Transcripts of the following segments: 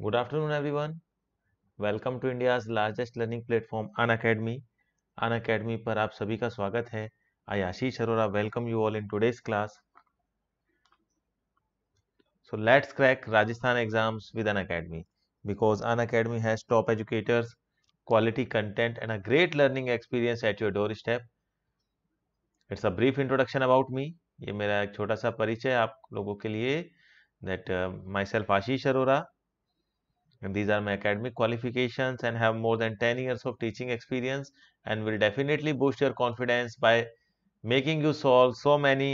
Good afternoon, everyone. Welcome to India's largest learning platform, An Academy. An Academy पर आप सभी का स्वागत है I Ashish Arora welcome you all in today's class so let's crack Rajasthan exams with Unacademy because Unacademy has top educators quality content and a great learning experience at your doorstep. It's a brief introduction about me. ये मेरा एक छोटा सा परिचय आप लोगों के लिए that uh, myself Ashish Arora and these are my academic qualifications and have more than 10 years of teaching experience and will definitely boost your confidence by making you solve so many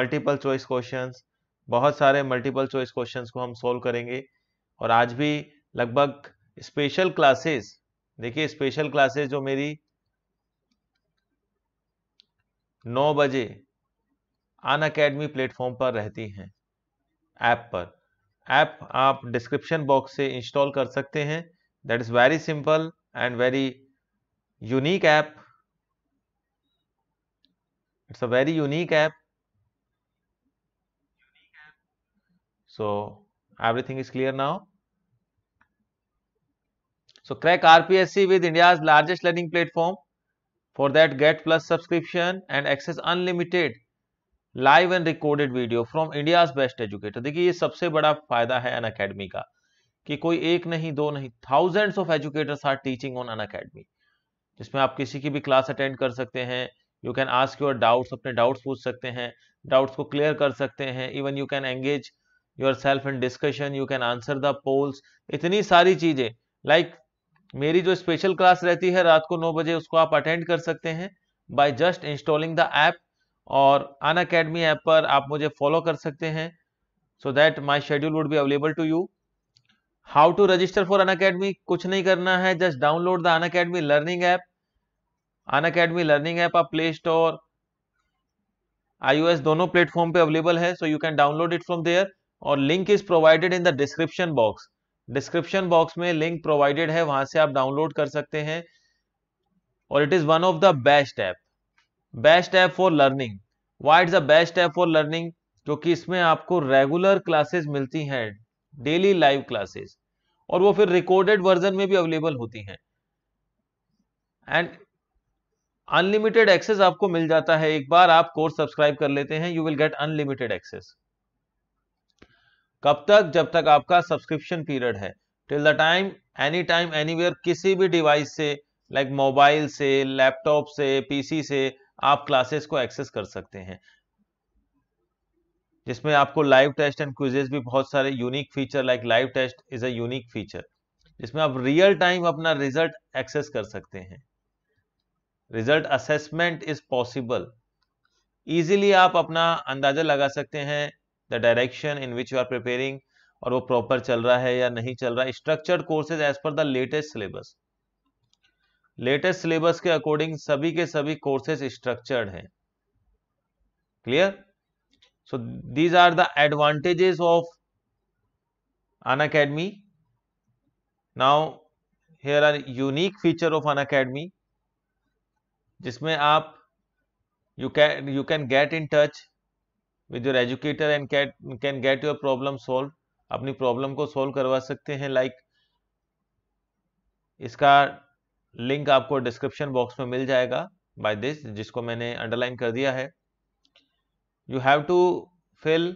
multiple choice questions बहुत सारे multiple choice questions को हम solve करेंगे और आज भी लगभग special classes देखिए स्पेशल क्लासेस जो मेरी 9 बजे अन अकेडमी प्लेटफॉर्म पर रहती हैं ऐप पर ऐप आप डिस्क्रिप्शन बॉक्स से इंस्टॉल कर सकते हैं that is very simple and very unique app it's a very unique app so everything is clear now so crack RPSC with India largest learning platform for that get plus subscription and access unlimited live and recorded video from India's best educator देखिए ये सबसे बड़ा फायदा है अन academy का कि कोई एक नहीं दो नहीं thousands of educators are teaching on Unacademy जिसमें आप किसी की भी क्लास अटेंड कर सकते हैं you can ask your doubts अपने डाउट्स पूछ सकते हैं डाउट्स को क्लियर कर सकते हैं even you can engage yourself in discussion you can answer the polls इतनी सारी चीजें लाइक like, मेरी जो स्पेशल क्लास रहती है रात को नौ बजे उसको आप अटेंड कर सकते हैं by just installing the app और अन अकेडमी ऐप पर आप मुझे फॉलो कर सकते हैं so that my schedule would be available to you how to register for Unacademy कुछ नहीं करना है just download the Unacademy learning app Unacademy learning app आप प्ले स्टोर iOS दोनों प्लेटफॉर्म पे अवेलेबल है so you can download it from there और link is provided in the description box description box में link provided है वहां से आप डाउनलोड कर सकते हैं और it is one of the best app best app for learning white the best app for learning क्योंकि इसमें आपको रेगुलर क्लासेस मिलती हैं डेली लाइव क्लासेस और वो फिर रिकॉर्डेड वर्जन में भी अवेलेबल होती हैं एंड अनलिमिटेड एक्सेस आपको मिल जाता है एक बार आप कोर्स सब्सक्राइब कर लेते हैं you will get unlimited access कब तक जब तक आपका सब्सक्रिप्शन पीरियड है till the time any time any किसी भी डिवाइस से लाइक like मोबाइल से लैपटॉप से पीसी से आप क्लासेस को एक्सेस कर सकते हैं जिसमें आपको लाइव टेस्ट एंड क्विजेस भी बहुत सारे unique feature like live test is a feature जिसमें आप रियल टाइम अपना रिजल्ट एक्सेस कर सकते हैं result assessment is possible easily आप अपना अंदाजा लगा सकते हैं the direction in which you are preparing और वो प्रॉपर चल रहा है या नहीं चल रहा है structured courses as per the latest syllabus latest syllabus के अकॉर्डिंग सभी के सभी कोर्सेस स्ट्रक्चर्ड हैं clear so these are the advantages of Unacademy now here are unique feature of Unacademy जिसमें आप you can you can get in touch with your educator and cat can get your problem solve अपनी problem को solve करवा सकते हैं like like, इसका link आपको description box में मिल जाएगा बाय दिस जिसको मैंने अंडरलाइन कर दिया है यू हैव टू फिल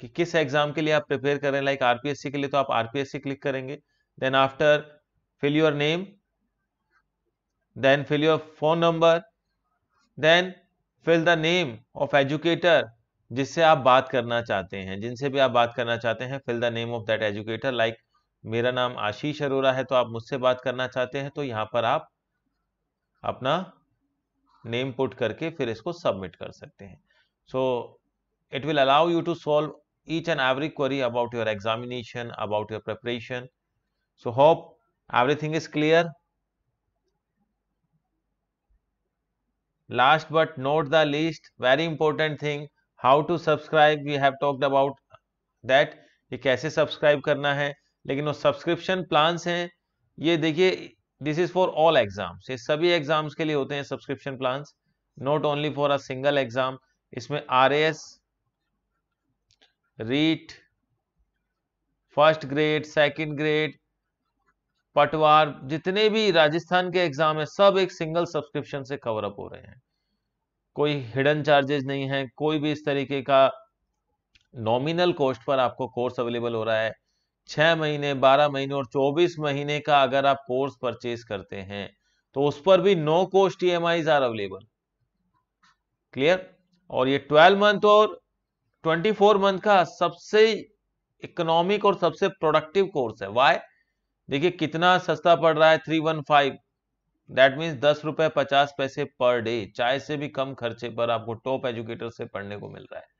कि किस एग्जाम के लिए आप प्रिपेयर कर रहे हैं लाइक आरपीएससी के लिए तो आप आरपीएससी क्लिक करेंगे then after fill your name then fill your phone number then fill the name of educator जिससे आप बात करना चाहते हैं जिनसे भी आप बात करना चाहते हैं fill the name of that educator like मेरा नाम आशीष अरोरा है तो आप मुझसे बात करना चाहते हैं तो यहां पर आप अपना नेम पुट करके फिर इसको सबमिट कर सकते हैं so it will allow you to solve each and every query about your examination about your preparation so hope everything is clear last but not the least very important thing how to subscribe we have talked about that ये कैसे subscribe करना है लेकिन वो subscription plans हैं ये देखिए this is for all exams ये सभी एग्जाम्स के लिए होते हैं subscription plan not only for a single exam इसमें R S REET first grade second grade Patwar जितने भी राजस्थान के एग्जाम है सब एक सिंगल सब्सक्रिप्शन से कवर अप हो रहे हैं कोई हिडन चार्जेस नहीं है कोई भी इस तरीके का नॉमिनल कॉस्ट पर आपको कोर्स अवेलेबल हो रहा है छह महीने बारह महीने और चौबीस महीने का अगर आप कोर्स परचेज करते हैं तो उस पर भी no cost E M Is are available clear और ये ट्वेल्व मंथ और ट्वेंटी फोर मंथ का सबसे इकोनॉमिक और सबसे प्रोडक्टिव कोर्स है वाई देखिए कितना सस्ता पड़ रहा है three one five that means दस रुपए पचास पैसे पर डे चाय से भी कम खर्चे पर आपको टॉप एजुकेटर से पढ़ने को मिल रहा है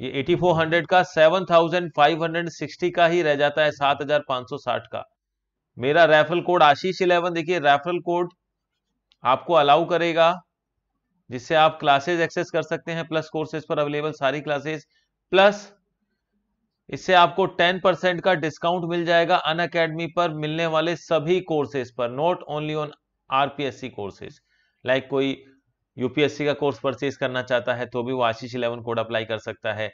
ये 8400 का 7560 का ही रह जाता है 7560 का मेरा रेफरल कोड आशीष इलेवन देखिए रेफरल कोड आपको अलाउ करेगा जिससे आप क्लासेस एक्सेस कर सकते हैं प्लस कोर्सेज पर अवेलेबल सारी क्लासेज प्लस इससे आपको 10 परसेंट का डिस्काउंट मिल जाएगा अन अकेडमी पर मिलने वाले सभी कोर्सेज पर not only on RPSC courses like कोई यूपीएससी का कोर्स परचेज करना चाहता है तो भी वो आशीष इलेवन कोड अप्लाई कर सकता है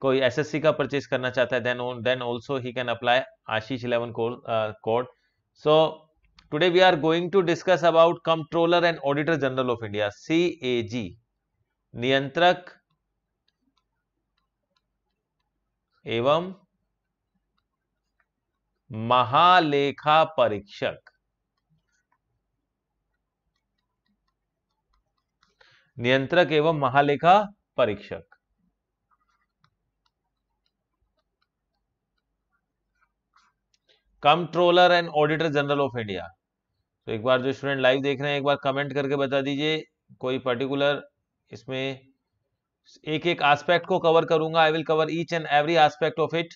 कोई एसएससी का परचेज करना चाहता है then then also he can apply Ashish eleven code so today we are going to discuss about controller and auditor general of India C A G नियंत्रक एवं महालेखा परीक्षक नियंत्रक एवं महालेखा परीक्षक controller and auditor general of India तो एक बार जो स्टूडेंट लाइव देख रहे हैं एक बार कमेंट करके बता दीजिए कोई पर्टिकुलर इसमें एक एक एस्पेक्ट को कवर करूंगा I will cover each and every aspect of it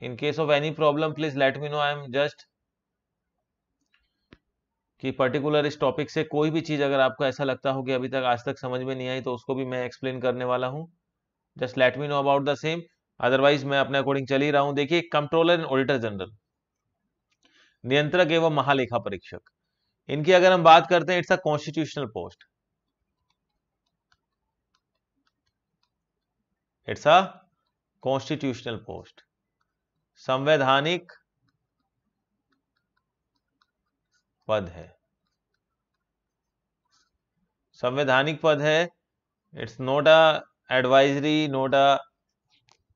in case of any problem please let me know i am just कि पर्टिकुलर इस टॉपिक से कोई भी चीज़ अगर आपको ऐसा लगता हो कि अभी तक आज तक समझ में नहीं आई तो उसको भी मैं एक्सप्लेन करने वाला हूँ just let me know about the same otherwise मैं अपने अकॉर्डिंग चल ही रहा हूं देखिए कंट्रोलर एंड ऑडिटर जनरल नियंत्रक एवं महालेखा परीक्षक इनकी अगर हम बात करते हैं it's a constitutional post it's a constitutional post संवैधानिक पद है संवैधानिक पद है it's not a advisory not a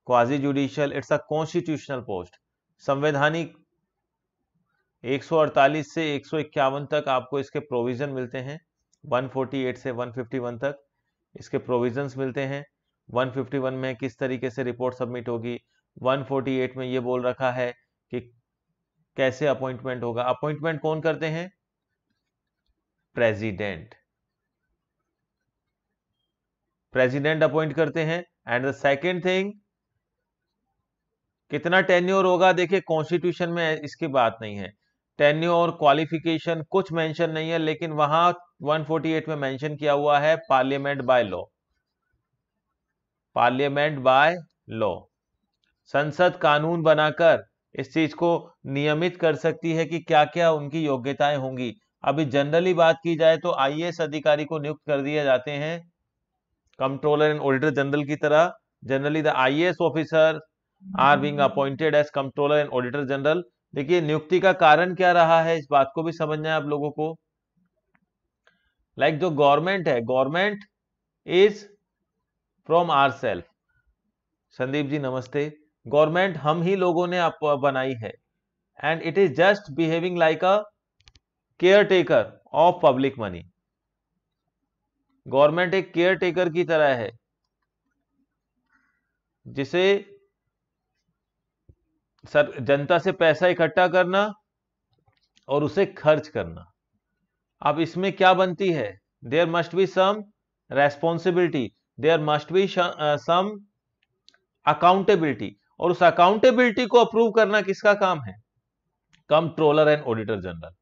quasi judicial it's a constitutional post संवैधानिक 148 से एक तक आपको इसके प्रोविजन मिलते हैं 148 से 151 तक इसके प्रोविजंस मिलते हैं 151 में किस तरीके से रिपोर्ट सबमिट होगी 148 में ये बोल रखा है कि कैसे अपॉइंटमेंट होगा अपॉइंटमेंट कौन करते हैं प्रेसिडेंट प्रेसिडेंट अपॉइंट करते हैं एंड द सेकेंड थिंग कितना टेन्योर होगा देखिए कॉन्स्टिट्यूशन में इसकी बात नहीं है टेन्योर क्वालिफिकेशन कुछ मेंशन नहीं है लेकिन वहां 148 में मेंशन किया हुआ है parliament by law parliament by law संसद कानून बनाकर इस चीज को नियमित कर सकती है कि क्या क्या उनकी योग्यताएं होंगी अभी जनरली बात की जाए तो आईएएस अधिकारी को नियुक्त कर दिए जाते हैं कंट्रोलर एंड ऑडिटर जनरल की तरह generally the IAS officer are being appointed as controller and auditor general देखिए नियुक्ति का कारण क्या रहा है इस बात को भी समझना है आप लोगों को लाइक जो गवर्नमेंट है government is from our self Sandeep ji नमस्ते गवर्नमेंट हम ही लोगों ने आप बनाई है and it is just behaving like a caretaker of public money government एक केयर टेकर की तरह है जिसे सर जनता से पैसा इकट्ठा करना और उसे खर्च करना अब इसमें क्या बनती है there must be some responsibility there must be some accountability और उस अकाउंटेबिलिटी को अप्रूव करना किसका काम है कंट्रोलर एंड ऑडिटर जनरल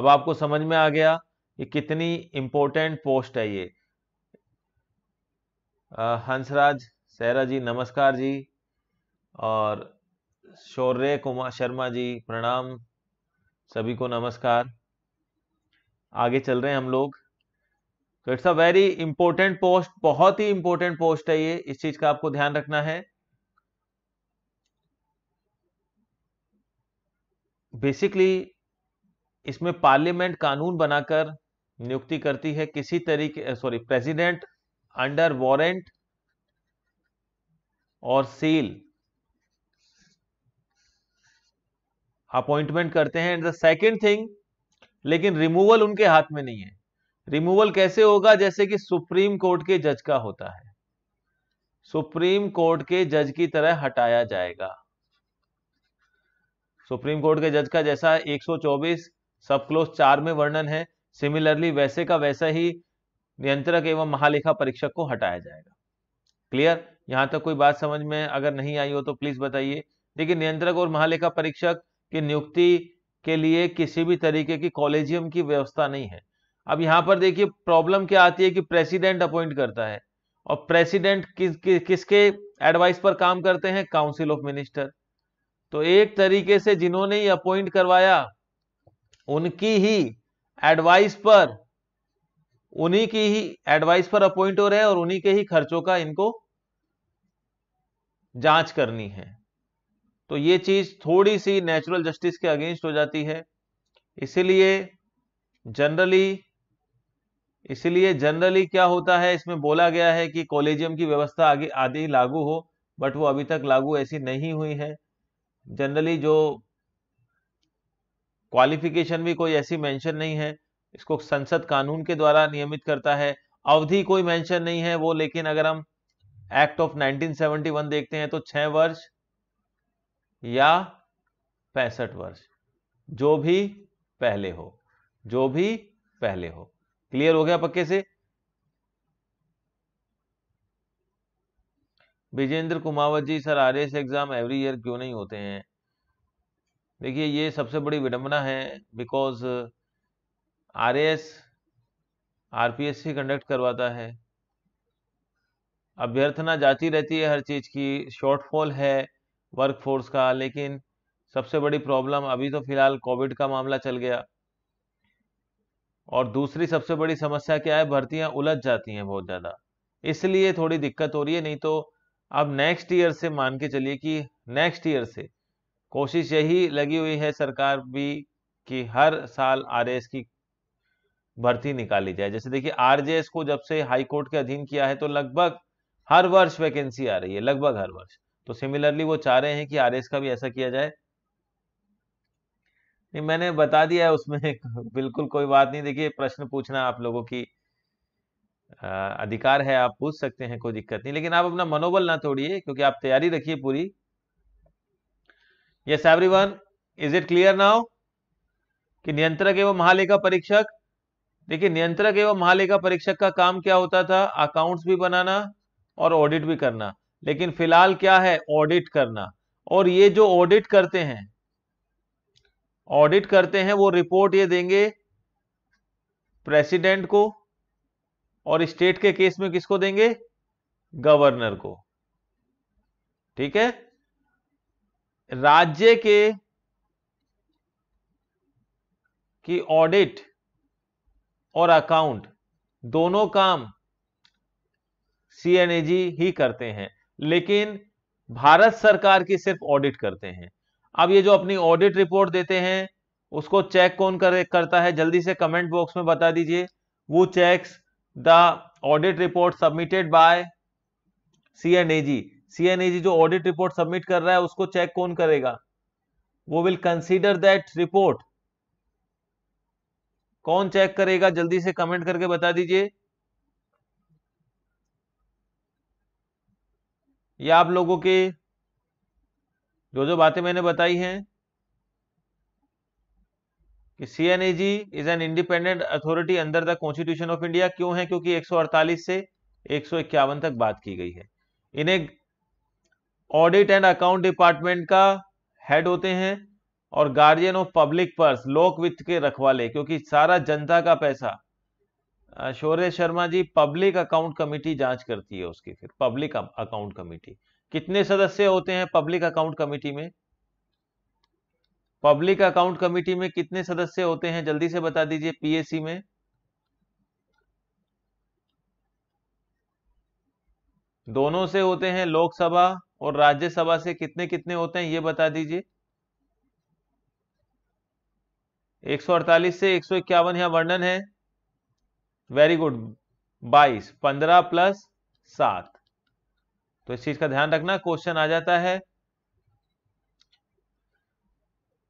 अब आपको समझ में आ गया कि कितनी इंपॉर्टेंट पोस्ट है ये हंसराज सहरा जी नमस्कार जी और शौर्य कुमार शर्मा जी प्रणाम सभी को नमस्कार आगे चल रहे हैं हम लोग तो it's a very important post बहुत ही इंपॉर्टेंट पोस्ट है ये इस चीज का आपको ध्यान रखना है बेसिकली इसमें पार्लियामेंट कानून बनाकर नियुक्ति करती है किसी तरीके सॉरी प्रेसिडेंट अंडर वारंट और सील अपॉइंटमेंट करते हैं एंड द सेकेंड थिंग लेकिन रिमूवल उनके हाथ में नहीं है रिमूवल कैसे होगा जैसे कि सुप्रीम कोर्ट के जज का होता है सुप्रीम कोर्ट के जज की तरह हटाया जाएगा सुप्रीम कोर्ट के जज का जैसा 124 सब क्लोज चार में वर्णन है सिमिलरली वैसे का वैसा ही नियंत्रक एवं महालेखा परीक्षक को हटाया जाएगा क्लियर यहाँ तक कोई बात समझ में अगर नहीं आई हो तो प्लीज बताइए देखिए नियंत्रक और महालेखा परीक्षक की नियुक्ति के लिए किसी भी तरीके की कॉलेजियम की व्यवस्था नहीं है अब यहाँ पर देखिए प्रॉब्लम क्या आती है कि प्रेसिडेंट अपॉइंट करता है और प्रेसिडेंट किस, कि, किसके एडवाइस पर काम करते हैं काउंसिल ऑफ मिनिस्टर तो एक तरीके से जिन्होंने ही अपॉइंट करवाया उनकी ही एडवाइस पर उन्हीं की ही एडवाइस पर अपॉइंट हो रहे हैं और उन्हीं के ही खर्चों का इनको जांच करनी है तो ये चीज थोड़ी सी नेचुरल जस्टिस के अगेंस्ट हो जाती है इसीलिए जनरली इसलिए जनरली क्या होता है इसमें बोला गया है कि कॉलेजियम की व्यवस्था आगे आदि लागू हो बट वो अभी तक लागू ऐसी नहीं हुई है जनरली जो क्वालिफिकेशन भी कोई ऐसी मेंशन नहीं है इसको संसद कानून के द्वारा नियमित करता है अवधि कोई मेंशन नहीं है वो लेकिन अगर हम एक्ट ऑफ 1971 देखते हैं तो छह वर्ष या पैंसठ वर्ष जो भी पहले हो जो भी पहले हो क्लियर हो गया पक्के से Vijendra Kumawat ji sir are exam every year क्यों नहीं होते हैं देखिए ये सबसे बड़ी विडम्बना है because R S RPSC conduct करवाता है अभ्यर्थना जाती रहती है हर चीज़ की शॉर्टफॉल है वर्कफोर्स का लेकिन सबसे बड़ी प्रॉब्लम अभी तो फिलहाल कोविड का मामला चल गया और दूसरी सबसे बड़ी समस्या क्या है भर्तियां उलझ जाती हैं बहुत ज़्यादा इसलिए थोड़ी दिक्कत हो रही है नहीं तो अब नेक्स्ट ईयर से मान के चलिए कि नेक्स्ट ईयर से कोशिश यही लगी हुई है सरकार भी कि हर साल आरएएस की भर्ती निकाली जाए जैसे देखिए आरजेएस को जब से हाई कोर्ट के अधीन किया है तो लगभग हर वर्ष वैकेंसी आ रही है लगभग हर वर्ष तो सिमिलरली वो चाह रहे हैं कि आरएस का भी ऐसा किया जाए नहीं मैंने बता दिया है उसमें बिल्कुल कोई बात नहीं देखिए प्रश्न पूछना आप लोगों की अधिकार है आप पूछ सकते हैं कोई दिक्कत नहीं लेकिन आप अपना मनोबल ना तोड़िए क्योंकि आप तैयारी रखिए पूरी yes everyone is it clear now कि नियंत्रक एवं महालेखा परीक्षक देखिए नियंत्रक एवं महालेखा परीक्षक का काम क्या होता था अकाउंट्स भी बनाना और ऑडिट भी करना लेकिन फिलहाल क्या है ऑडिट करना और ये जो ऑडिट करते हैं ऑडिट करते हैं वो रिपोर्ट ये देंगे प्रेसिडेंट को और स्टेट के केस में किसको देंगे गवर्नर को ठीक है राज्य के की ऑडिट और अकाउंट दोनों काम सी ही करते हैं लेकिन भारत सरकार की सिर्फ ऑडिट करते हैं अब ये जो अपनी ऑडिट रिपोर्ट देते हैं उसको चेक कौन करता है जल्दी से कमेंट बॉक्स में बता दीजिए वो checks the audit report submitted by CNAG. CNAG जो audit report submit कर रहा है उसको check कौन करेगा वो will consider that report. कौन चेक करेगा जल्दी से कमेंट करके बता दीजिए या आप लोगों के जो जो बातें मैंने बताई हैं कि जी is an independent authority under the constitution of India क्यों है क्योंकि 148 से 151 तक बात की गई है इन्हें ऑडिट एंड अकाउंट डिपार्टमेंट का हेड होते हैं और गार्जियन ऑफ पब्लिक पर्स लोक वित्त के रखवाले क्योंकि सारा जनता का पैसा Shaurya Sharma ji public account committee जांच करती है उसकी फिर पब्लिक अकाउंट कमेटी कितने सदस्य होते हैं पब्लिक अकाउंट कमेटी में पब्लिक अकाउंट कमेटी में कितने सदस्य होते हैं जल्दी से बता दीजिए पीएसी में दोनों से होते हैं लोकसभा और राज्यसभा से कितने कितने होते हैं ये बता दीजिए 148 से एक सौ इक्यावन यहां वर्णन है वेरी गुड 22 15 प्लस सात तो इस चीज का ध्यान रखना क्वेश्चन आ जाता है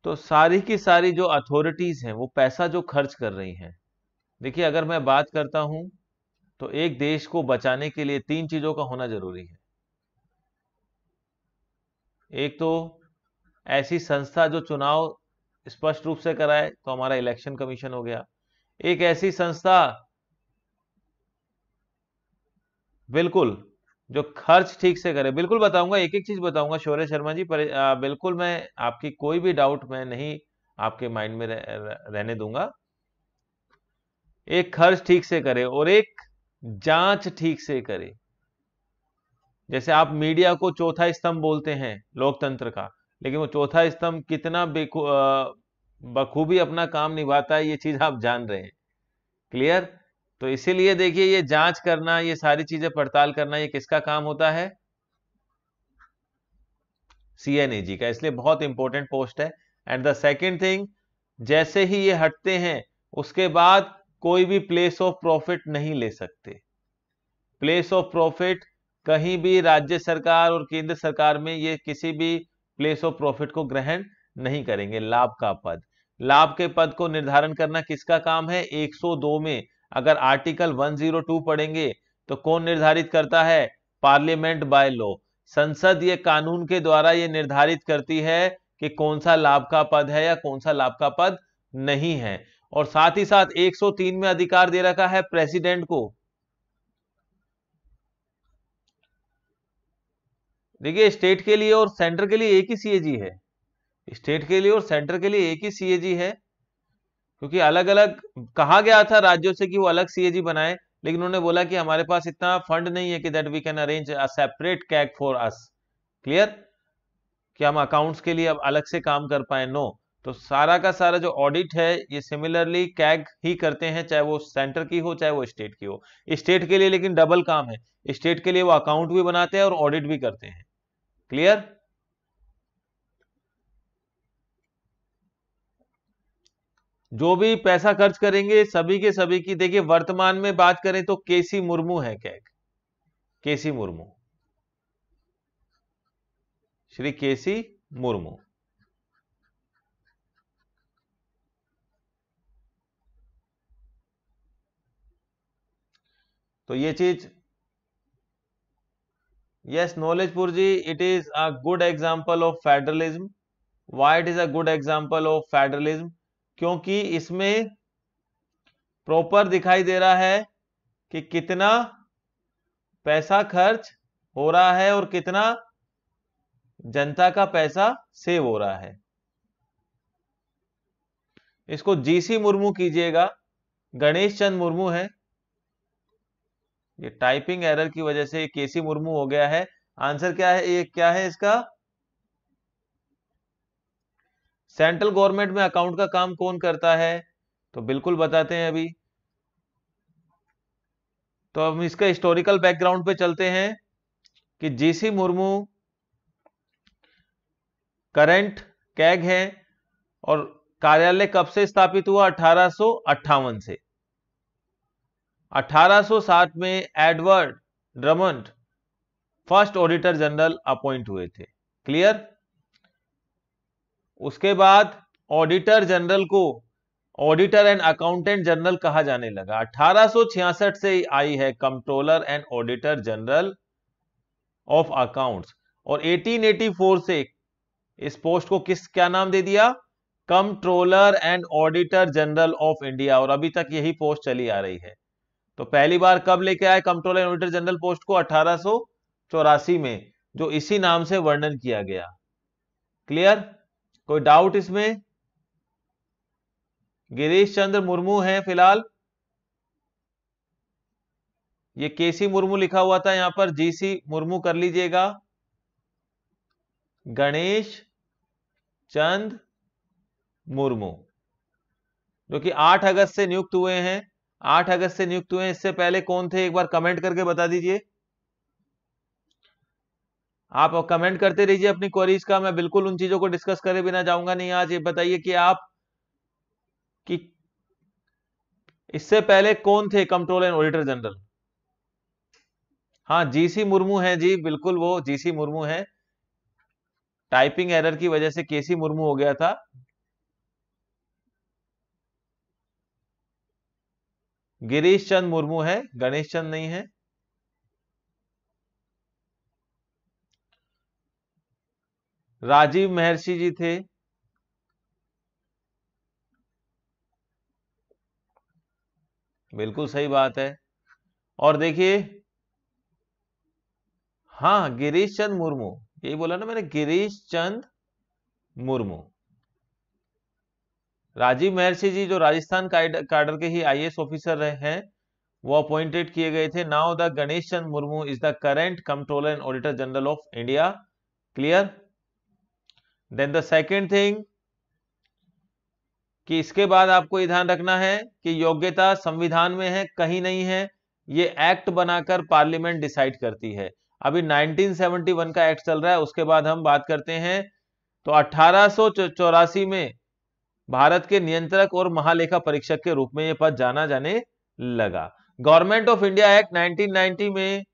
तो सारी की सारी जो अथॉरिटीज हैं वो पैसा जो खर्च कर रही हैं देखिए अगर मैं बात करता हूं तो एक देश को बचाने के लिए तीन चीजों का होना जरूरी है एक तो ऐसी संस्था जो चुनाव स्पष्ट रूप से कराए तो हमारा इलेक्शन कमीशन हो गया एक ऐसी संस्था बिल्कुल जो खर्च ठीक से करे बिल्कुल बताऊंगा एक एक चीज बताऊंगा शौर्य शर्मा जी पर आ, बिल्कुल मैं आपकी कोई भी डाउट मैं नहीं आपके माइंड में रह, रहने दूंगा एक खर्च ठीक से करे और एक जांच ठीक से करे जैसे आप मीडिया को चौथा स्तंभ बोलते हैं लोकतंत्र का लेकिन वो चौथा स्तंभ कितना बखूबी अपना काम निभाता है ये चीज आप जान रहे हैं क्लियर तो इसीलिए देखिए ये जांच करना ये सारी चीजें पड़ताल करना ये किसका काम होता है सीएनएजी का इसलिए बहुत इंपॉर्टेंट पोस्ट है एंड द सेकेंड थिंग जैसे ही ये हटते हैं उसके बाद कोई भी प्लेस ऑफ प्रॉफिट नहीं ले सकते प्लेस ऑफ प्रॉफिट कहीं भी राज्य सरकार और केंद्र सरकार में ये किसी भी प्लेस ऑफ प्रॉफिट को ग्रहण नहीं करेंगे लाभ का पद लाभ के पद को निर्धारण करना किसका काम है 102 में अगर आर्टिकल 102 पढ़ेंगे तो कौन निर्धारित करता है पार्लियामेंट बाय लॉ संसद ये कानून के द्वारा ये निर्धारित करती है कि कौन सा लाभ का पद है या कौन सा लाभ का पद नहीं है और साथ ही साथ 103 में अधिकार दे रखा है प्रेसिडेंट को देखिए स्टेट के लिए और सेंटर के लिए एक ही सीएजी है स्टेट के लिए और सेंटर के लिए एक ही सीएजी है क्योंकि अलग अलग कहा गया था राज्यों से कि वो अलग सीएजी बनाए लेकिन उन्होंने बोला कि हमारे पास इतना फंड नहीं है कि that we can arrange a separate CAG for us clear कि हम अकाउंट्स के लिए अब अलग से काम कर पाए नो तो सारा का सारा जो ऑडिट है ये सिमिलरली कैग ही करते हैं चाहे वो सेंटर की हो चाहे वो स्टेट की हो स्टेट के लिए लेकिन डबल काम है स्टेट के लिए वो अकाउंट भी बनाते हैं और ऑडिट भी करते हैं क्लियर जो भी पैसा खर्च करेंगे सभी के सभी की देखिए वर्तमान में बात करें तो केसी मुर्मू है कैक केसी मुर्मू श्री केसी मुर्मू तो ये चीज yes Knowledgepur ji it is a good example of federalism white is a good example of federalism क्योंकि इसमें प्रॉपर दिखाई दे रहा है कि कितना पैसा खर्च हो रहा है और कितना जनता का पैसा सेव हो रहा है इसको जीसी मुर्मू कीजिएगा गणेश चंद मुर्मू है ये टाइपिंग एरर की वजह से केसी मुर्मू हो गया है आंसर क्या है ये क्या है इसका सेंट्रल गवर्नमेंट में अकाउंट का काम कौन करता है तो बिल्कुल बताते हैं अभी तो हम इसका हिस्टोरिकल बैकग्राउंड पे चलते हैं कि जीसी मुर्मू करंट कैग है और कार्यालय कब से स्थापित हुआ अठारह से 1807 में Edward Drummond first auditor general appoint हुए थे क्लियर उसके बाद ऑडिटर जनरल को ऑडिटर एंड अकाउंटेंट जनरल कहा जाने लगा 1866 से आई है controller and auditor general of accounts और 1884 से इस पोस्ट को किस क्या नाम दे दिया controller and auditor general of India और अभी तक यही पोस्ट चली आ रही है तो पहली बार कब लेके आए controller and auditor general post को अठारह में जो इसी नाम से वर्णन किया गया क्लियर कोई डाउट इसमें गिरीश चंद्र मुर्मू हैं फिलहाल ये केसी मुर्मू लिखा हुआ था यहां पर जीसी मुर्मू कर लीजिएगा गणेश चंद मुर्मू जो कि 8 अगस्त से नियुक्त हुए हैं 8 अगस्त से नियुक्त हुए हैं इससे पहले कौन थे एक बार कमेंट करके बता दीजिए आप कमेंट करते रहिए अपनी क्वेरीज का मैं बिल्कुल उन चीजों को डिस्कस करे बिना जाऊंगा नहीं आज ये बताइए कि आप कि इससे पहले कौन थे कंट्रोल एंड ऑडिटर जनरल हाँ जीसी मुर्मू है जी बिल्कुल वो जीसी मुर्मू है टाइपिंग एरर की वजह से केसी मुर्मू हो गया था गिरीश चंद मुर्मू है गणेश चंद नहीं है राजीव महर्षि जी थे बिल्कुल सही बात है और देखिए हाँ गिरीश चंद मुर्मू यही बोला ना मैंने गिरीश चंद मुर्मू राजीव महर्षि जी जो राजस्थान काडर के ही आईएएस ऑफिसर रहे हैं वो अपॉइंटेड किए गए थे now the Ganesh Chand Murmu is the current controller and auditor general of India clear then the second thing कि इसके बाद आपको ये ध्यान रखना है कि योग्यता संविधान में है कहीं नहीं है ये एक्ट बनाकर पार्लियामेंट डिसाइड करती है अभी 1971 का एक्ट चल रहा है उसके बाद हम बात करते हैं तो अठारह में भारत के नियंत्रक और महालेखा परीक्षक के रूप में यह पद जाना जाने लगा गवर्नमेंट ऑफ इंडिया एक्ट 1990 में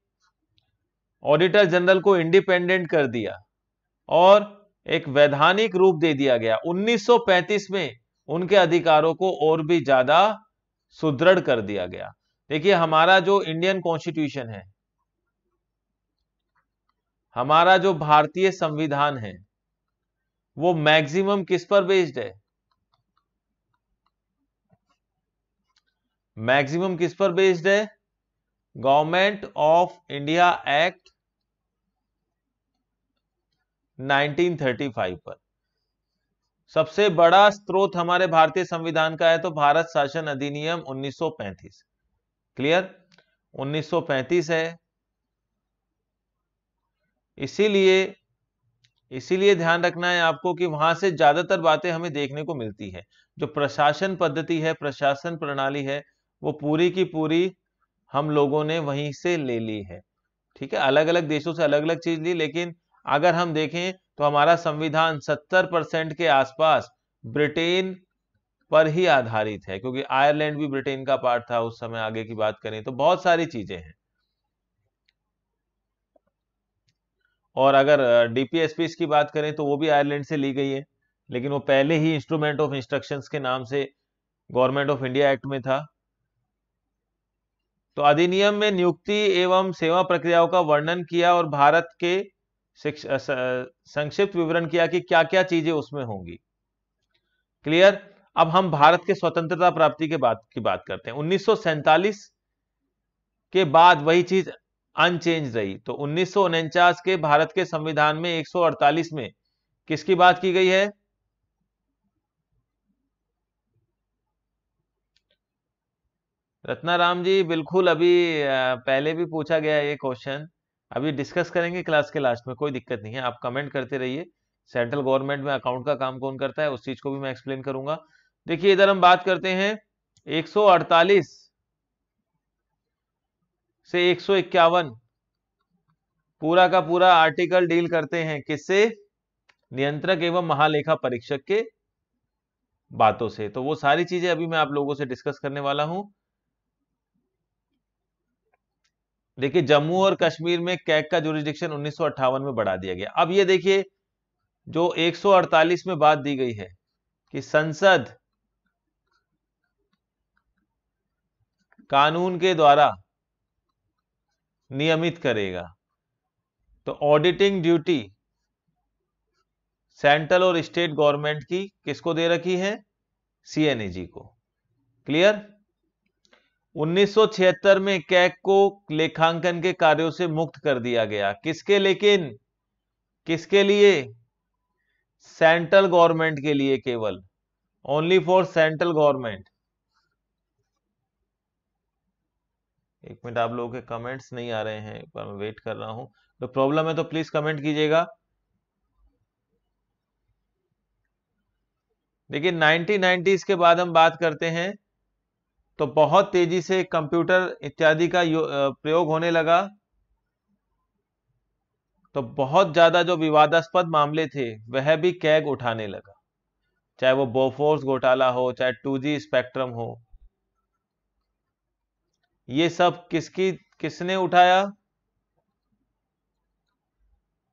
ऑडिटर जनरल को इंडिपेंडेंट कर दिया और एक वैधानिक रूप दे दिया गया 1935 में उनके अधिकारों को और भी ज्यादा सुदृढ़ कर दिया गया देखिए हमारा जो इंडियन कॉन्स्टिट्यूशन है हमारा जो भारतीय संविधान है वो मैक्सिमम किस पर बेस्ड है मैक्सिमम किस पर बेस्ड है गवर्नमेंट ऑफ इंडिया एक्ट 1935 पर सबसे बड़ा स्रोत हमारे भारतीय संविधान का है तो भारत शासन अधिनियम 1935 क्लियर 1935 है इसीलिए इसीलिए ध्यान रखना है आपको कि वहां से ज्यादातर बातें हमें देखने को मिलती है जो प्रशासन पद्धति है प्रशासन प्रणाली है वो पूरी की पूरी हम लोगों ने वहीं से ले ली है ठीक है अलग अलग देशों से अलग अलग चीज ली लेकिन अगर हम देखें तो हमारा संविधान 70 परसेंट के आसपास ब्रिटेन पर ही आधारित है क्योंकि आयरलैंड भी ब्रिटेन का पार्ट था उस समय आगे की बात करें तो बहुत सारी चीजें हैं और अगर डीपीएसपी की बात करें तो वो भी आयरलैंड से ली गई है लेकिन वो पहले ही इंस्ट्रूमेंट ऑफ इंस्ट्रक्शंस के नाम से गवर्नमेंट ऑफ इंडिया एक्ट में था तो अधिनियम में नियुक्ति एवं सेवा प्रक्रियाओं का वर्णन किया और भारत के संक्षिप्त विवरण किया कि क्या क्या चीजें उसमें होंगी क्लियर अब हम भारत के स्वतंत्रता प्राप्ति के बाद की बात करते हैं उन्नीस के बाद वही चीज अनचेंज रही तो उन्नीस के भारत के संविधान में 148 में किसकी बात की गई है रत्नाराम जी बिल्कुल अभी पहले भी पूछा गया ये क्वेश्चन अभी डिस्कस करेंगे क्लास के लास्ट में कोई दिक्कत नहीं है आप कमेंट करते रहिए सेंट्रल गवर्नमेंट में अकाउंट का काम कौन करता है उस चीज को भी मैं एक्सप्लेन करूंगा देखिए इधर हम बात करते हैं 148 से एक पूरा का पूरा आर्टिकल डील करते हैं किससे नियंत्रक एवं महालेखा परीक्षक के बातों से तो वो सारी चीजें अभी मैं आप लोगों से डिस्कस करने वाला हूं देखिए जम्मू और कश्मीर में कैक का जुरिस्डिक्शन उन्नीस में बढ़ा दिया गया अब ये देखिए जो 148 में बात दी गई है कि संसद कानून के द्वारा नियमित करेगा तो ऑडिटिंग ड्यूटी सेंट्रल और स्टेट गवर्नमेंट की किसको दे रखी है सीएनएजी को क्लियर 1976 में कैक को लेखांकन के कार्यों से मुक्त कर दिया गया किसके लेकिन किसके लिए सेंट्रल गवर्नमेंट के लिए केवल ओनली फॉर सेंट्रल गवर्नमेंट एक मिनट आप लोगों के कमेंट्स नहीं आ रहे हैं पर मैं वेट कर रहा हूं तो प्रॉब्लम है तो प्लीज कमेंट कीजिएगा देखिए 1990s के बाद हम बात करते हैं तो बहुत तेजी से कंप्यूटर इत्यादि का प्रयोग होने लगा तो बहुत ज्यादा जो विवादास्पद मामले थे वह भी कैग उठाने लगा चाहे वो बोफोर्स घोटाला हो चाहे टू जी स्पेक्ट्रम हो ये सब किसकी किसने उठाया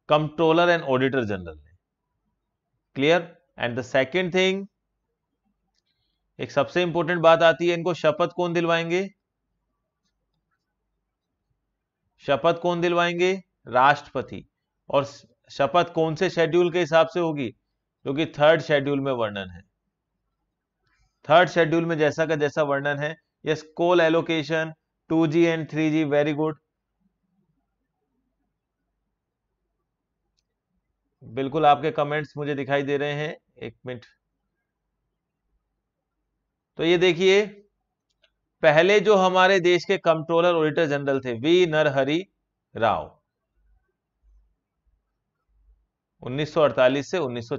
कंट्रोलर एंड ऑडिटर जनरल ने clear and the second thing एक सबसे इंपॉर्टेंट बात आती है इनको शपथ कौन दिलवाएंगे शपथ कौन दिलवाएंगे राष्ट्रपति और शपथ कौन से शेड्यूल के हिसाब से होगी क्योंकि थर्ड शेड्यूल में वर्णन है थर्ड शेड्यूल में जैसा का जैसा वर्णन है yes coal allocation 2G and 3G very good बिल्कुल आपके कमेंट्स मुझे दिखाई दे रहे हैं एक मिनट तो ये देखिए पहले जो हमारे देश के कंट्रोलर ऑडिटर जनरल थे वी नरहरि राव 1948 से उन्नीस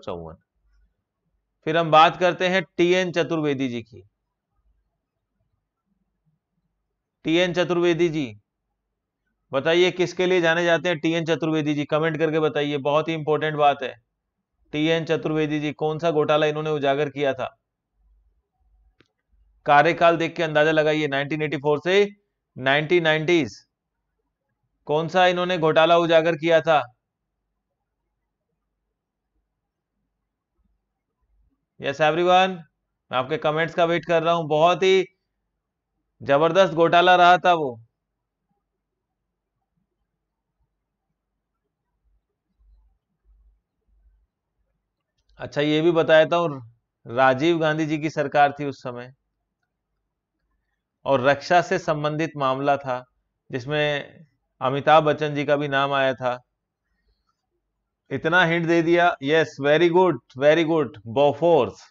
फिर हम बात करते हैं टी एन चतुर्वेदी जी की टीएन चतुर्वेदी जी बताइए किसके लिए जाने जाते हैं टीएन चतुर्वेदी जी कमेंट करके बताइए बहुत ही इंपॉर्टेंट बात है टीएन चतुर्वेदी जी कौन सा घोटाला इन्होंने उजागर किया था कार्यकाल देख के अंदाजा लगाइए 1984 से 1990s कौन सा इन्होंने घोटाला उजागर किया था यस yes, एवरीवन मैं आपके कमेंट्स का वेट कर रहा हूं बहुत ही जबरदस्त घोटाला रहा था वो अच्छा ये भी बताया था राजीव गांधी जी की सरकार थी उस समय और रक्षा से संबंधित मामला था जिसमें अमिताभ बच्चन जी का भी नाम आया था इतना हिंट दे दिया yes very good very good Bofors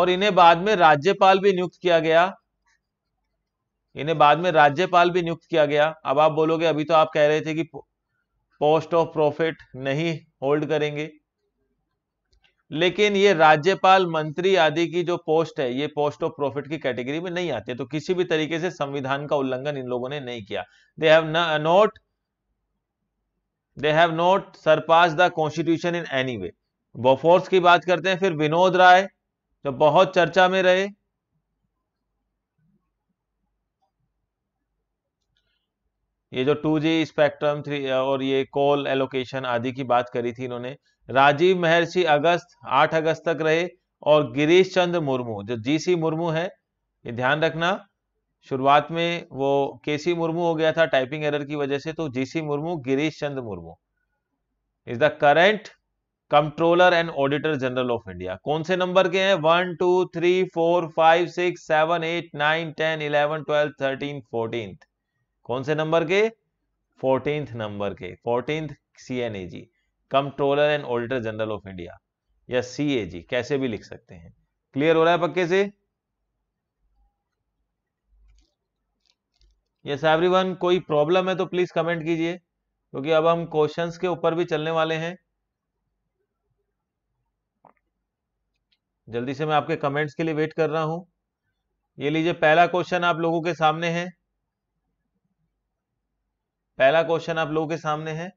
और इन्हें बाद में राज्यपाल भी नियुक्त किया गया इन्हें बाद में राज्यपाल भी नियुक्त किया गया अब आप बोलोगे अभी तो आप कह रहे थे कि पोस्ट ऑफ प्रॉफिट नहीं होल्ड करेंगे लेकिन ये राज्यपाल मंत्री आदि की जो पोस्ट है ये पोस्ट ऑफ प्रॉफिट की कैटेगरी में नहीं आती है तो किसी भी तरीके से संविधान का उल्लंघन इन लोगों ने नहीं किया they have not they have not surpass the constitution in any way Bofors की बात करते हैं फिर विनोद राय जो बहुत चर्चा में रहे ये जो टू जी स्पेक्ट्रम थ्री और ये कोल एलोकेशन आदि की बात करी थी इन्होंने राजीव महर्षि अगस्त 8 अगस्त तक रहे और गिरीश चंद्र मुर्मू जो जीसी मुर्मू है ये ध्यान रखना शुरुआत में वो केसी मुर्मू हो गया था टाइपिंग एरर की वजह से तो GC Murmu Girish Chandra Murmu is the current controller and auditor general of India कौन से नंबर के हैं one two three four five six seven eight nine ten eleven twelve thirteen fourteen कौन से नंबर के फोर्टींथ नंबर के fourteenth C N A G controller and auditor general of India या सी कैसे भी लिख सकते हैं क्लियर हो रहा है पक्के से यस एवरीवन कोई प्रॉब्लम है तो प्लीज कमेंट कीजिए क्योंकि तो अब हम क्वेश्चंस के ऊपर भी चलने वाले हैं जल्दी से मैं आपके कमेंट्स के लिए वेट कर रहा हूं ये लीजिए पहला क्वेश्चन आप लोगों के सामने है पहला क्वेश्चन आप लोगों के सामने है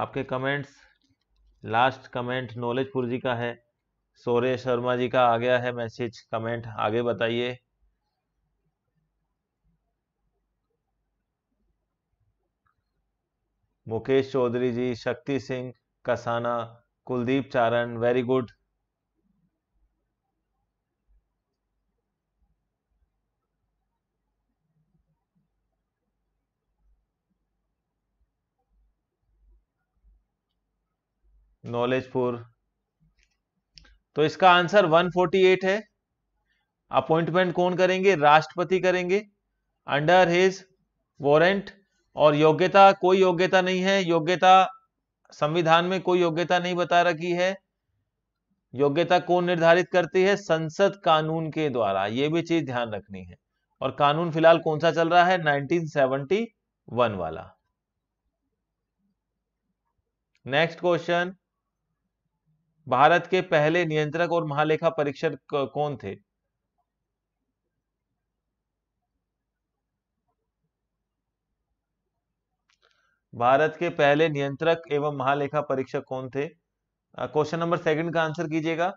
आपके comments last comment Knowledgepur ji का है सोरे शर्मा जी का आ गया है मैसेज कमेंट आगे बताइए Mukesh Chaudhary ji Shakti Singh Kasana Kuldeep Charan very good Knowledgepur तो इसका आंसर 148 है अपॉइंटमेंट कौन करेंगे राष्ट्रपति करेंगे अंडर हिज वारंट और योग्यता कोई योग्यता नहीं है योग्यता संविधान में कोई योग्यता नहीं बता रखी है योग्यता कौन निर्धारित करती है संसद कानून के द्वारा ये भी चीज ध्यान रखनी है और कानून फिलहाल कौन सा चल रहा है 1971 वाला नेक्स्ट क्वेश्चन भारत के पहले नियंत्रक और महालेखा परीक्षक कौन थे भारत के पहले नियंत्रक एवं महालेखा परीक्षक कौन थे क्वेश्चन नंबर सेकंड का आंसर कीजिएगा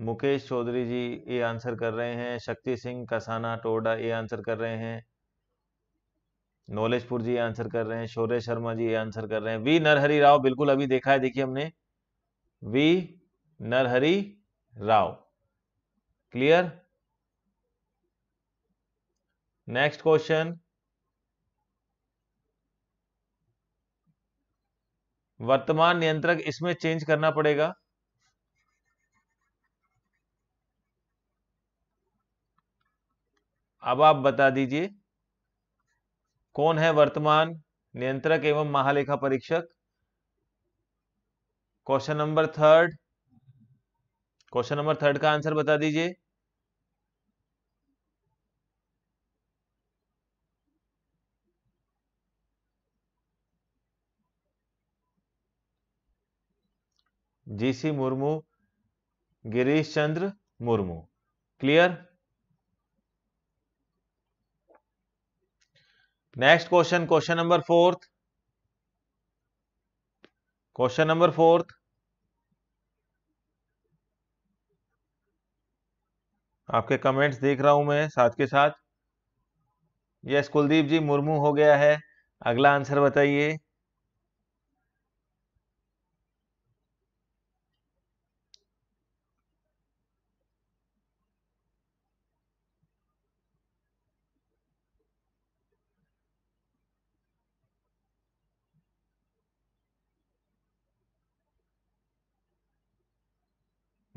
मुकेश चौधरी जी ये आंसर कर रहे हैं शक्ति सिंह कसाना टोडा ये आंसर कर रहे हैं नॉलेजपुर जी आंसर कर रहे हैं शौर्य शर्मा जी आंसर कर रहे हैं वी नरहरी राव बिल्कुल अभी देखा है देखिए हमने V Narahari Rao clear next question वर्तमान नियंत्रक इसमें चेंज करना पड़ेगा अब आप बता दीजिए कौन है वर्तमान नियंत्रक एवं महालेखा परीक्षक question number third question number third का आंसर बता दीजिए GC Murmu Girish Chandra Murmu clear next question question number fourth question number fourth आपके कमेंट्स देख रहा हूं मैं साथ के साथ यस कुलदीप जी मुर्मू हो गया है अगला आंसर बताइए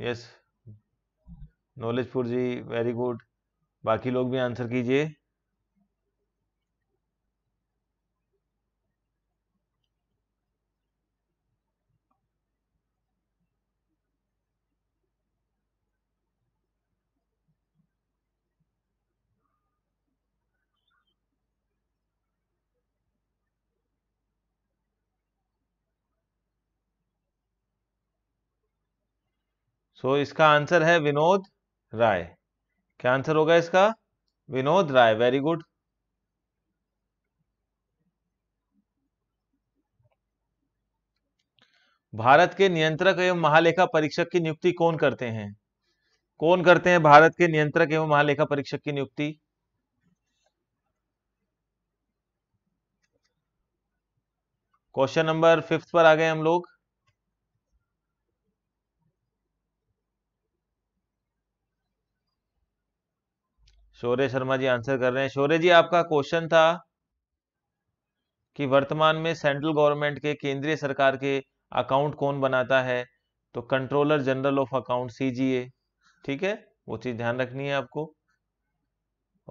yes Knowledgepur ji very good बाकी लोग भी आंसर कीजिए सो तो so, इसका आंसर है विनोद राय क्या आंसर होगा इसका विनोद राय वेरी गुड भारत के नियंत्रक एवं महालेखा परीक्षक की नियुक्ति कौन करते हैं कौन करते हैं भारत के नियंत्रक एवं महालेखा परीक्षक की नियुक्ति क्वेश्चन नंबर फिफ्थ पर आ गए हम लोग शौर्य शर्मा जी आंसर कर रहे हैं शौर्य जी आपका क्वेश्चन था कि वर्तमान में सेंट्रल गवर्नमेंट के केंद्रीय सरकार के अकाउंट कौन बनाता है तो controller general of account CGA ठीक है वो चीज़ ध्यान रखनी है आपको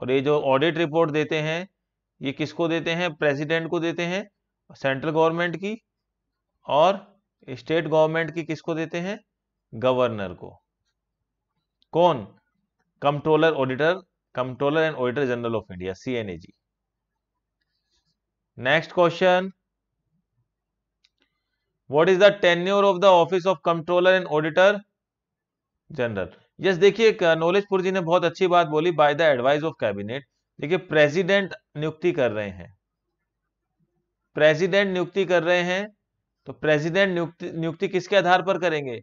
और ये जो ऑडिट रिपोर्ट देते हैं ये किसको देते हैं प्रेसिडेंट को देते हैं सेंट्रल गवर्नमेंट की और स्टेट गवर्नमेंट की किसको देते हैं गवर्नर को कौन controller auditor controller and auditor general of India C and AG next question what is the tenure of the office of controller and auditor general yes देखिए नॉलेजपुर जी ने बहुत अच्छी बात बोली by the advice of cabinet देखिए प्रेसिडेंट नियुक्ति कर रहे हैं प्रेसिडेंट नियुक्ति कर रहे हैं तो प्रेसिडेंट नियुक्ति नियुक्ति किसके आधार पर करेंगे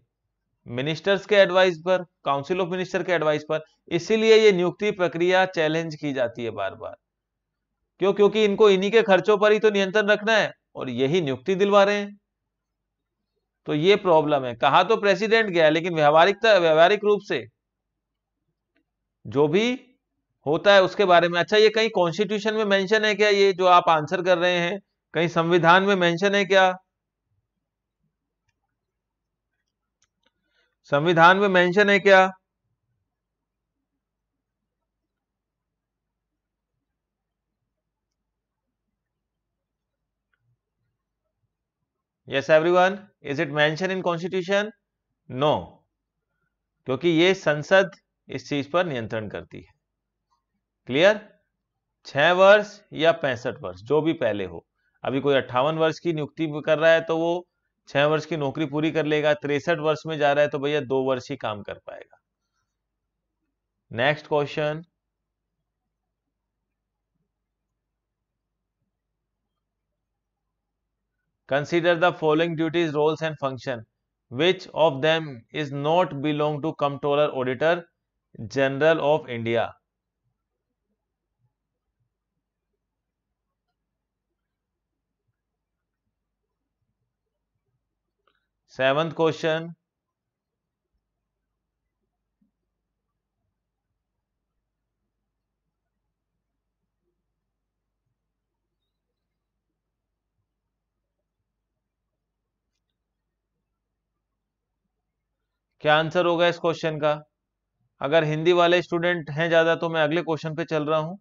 मिनिस्टर्स के एडवाइस पर काउंसिल ऑफ मिनिस्टर के एडवाइस पर इसीलिए ये नियुक्ति प्रक्रिया चैलेंज की जाती है बार बार क्यों क्योंकि इनको इन्हीं के खर्चों पर ही तो नियंत्रण रखना है और यही नियुक्ति दिलवा रहे हैं तो ये प्रॉब्लम है कहा तो प्रेसिडेंट गया लेकिन व्यवहारिकता व्यवहारिक रूप से जो भी होता है उसके बारे में अच्छा ये कहीं कॉन्स्टिट्यूशन में मेंशन है क्या ये जो आप आंसर कर रहे हैं कहीं संविधान में मेंशन है क्या संविधान में मेंशन है क्या yes everyone is it mention in constitution no क्योंकि ये संसद इस चीज पर नियंत्रण करती है क्लियर छह वर्ष या पैंसठ वर्ष जो भी पहले हो अभी कोई अट्ठावन वर्ष की नियुक्ति कर रहा है तो वो छह वर्ष की नौकरी पूरी कर लेगा तिरसठ वर्ष में जा रहा है तो भैया दो वर्ष ही काम कर पाएगा next question consider the following duties roles and function which of them is not belong to controller auditor general of India seventh question क्या आंसर होगा इस क्वेश्चन का अगर हिंदी वाले स्टूडेंट हैं ज्यादा तो मैं अगले क्वेश्चन पे चल रहा हूं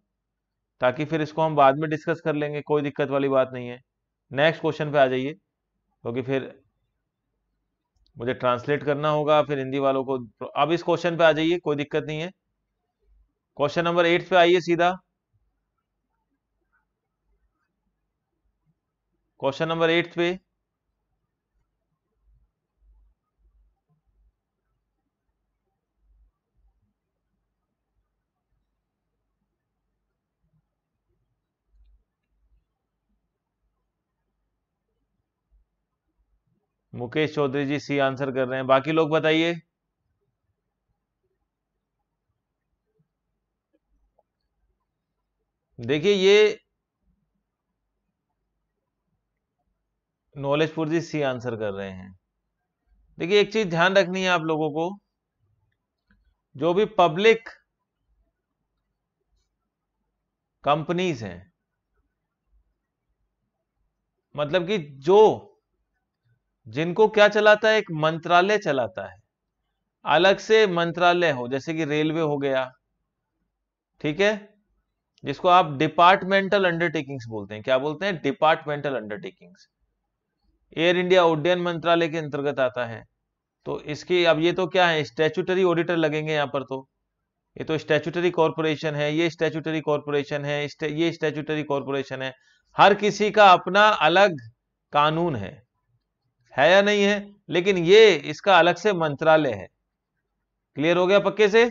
ताकि फिर इसको हम बाद में डिस्कस कर लेंगे कोई दिक्कत वाली बात नहीं है नेक्स्ट क्वेश्चन पे आ जाइए क्योंकि तो फिर मुझे ट्रांसलेट करना होगा फिर हिंदी वालों को अब इस क्वेश्चन पे आ जाइए कोई दिक्कत नहीं है क्वेश्चन नंबर एट पे आइए सीधा क्वेश्चन नंबर एट पे मुकेश चौधरी जी सी आंसर कर रहे हैं बाकी लोग बताइए देखिए ये नॉलेजपुर जी सी आंसर कर रहे हैं देखिए एक चीज ध्यान रखनी है आप लोगों को जो भी पब्लिक कंपनीज हैं मतलब कि जो जिनको क्या चलाता है एक मंत्रालय चलाता है अलग से मंत्रालय हो जैसे कि रेलवे हो गया ठीक है जिसको आप डिपार्टमेंटल अंडरटेकिंग्स बोलते हैं क्या बोलते हैं डिपार्टमेंटल अंडरटेकिंग्स एयर इंडिया उड्डयन मंत्रालय के अंतर्गत आता है तो इसकी अब ये तो क्या है स्टेचुटरी ऑडिटर लगेंगे यहाँ पर तो ये तो स्टेचुटरी कॉरपोरेशन है ये स्टेचुटरी कॉरपोरेशन है ये स्टेचुटरी कॉरपोरेशन है हर किसी का अपना अलग कानून है है या नहीं है लेकिन ये इसका अलग से मंत्रालय है क्लियर हो गया पक्के से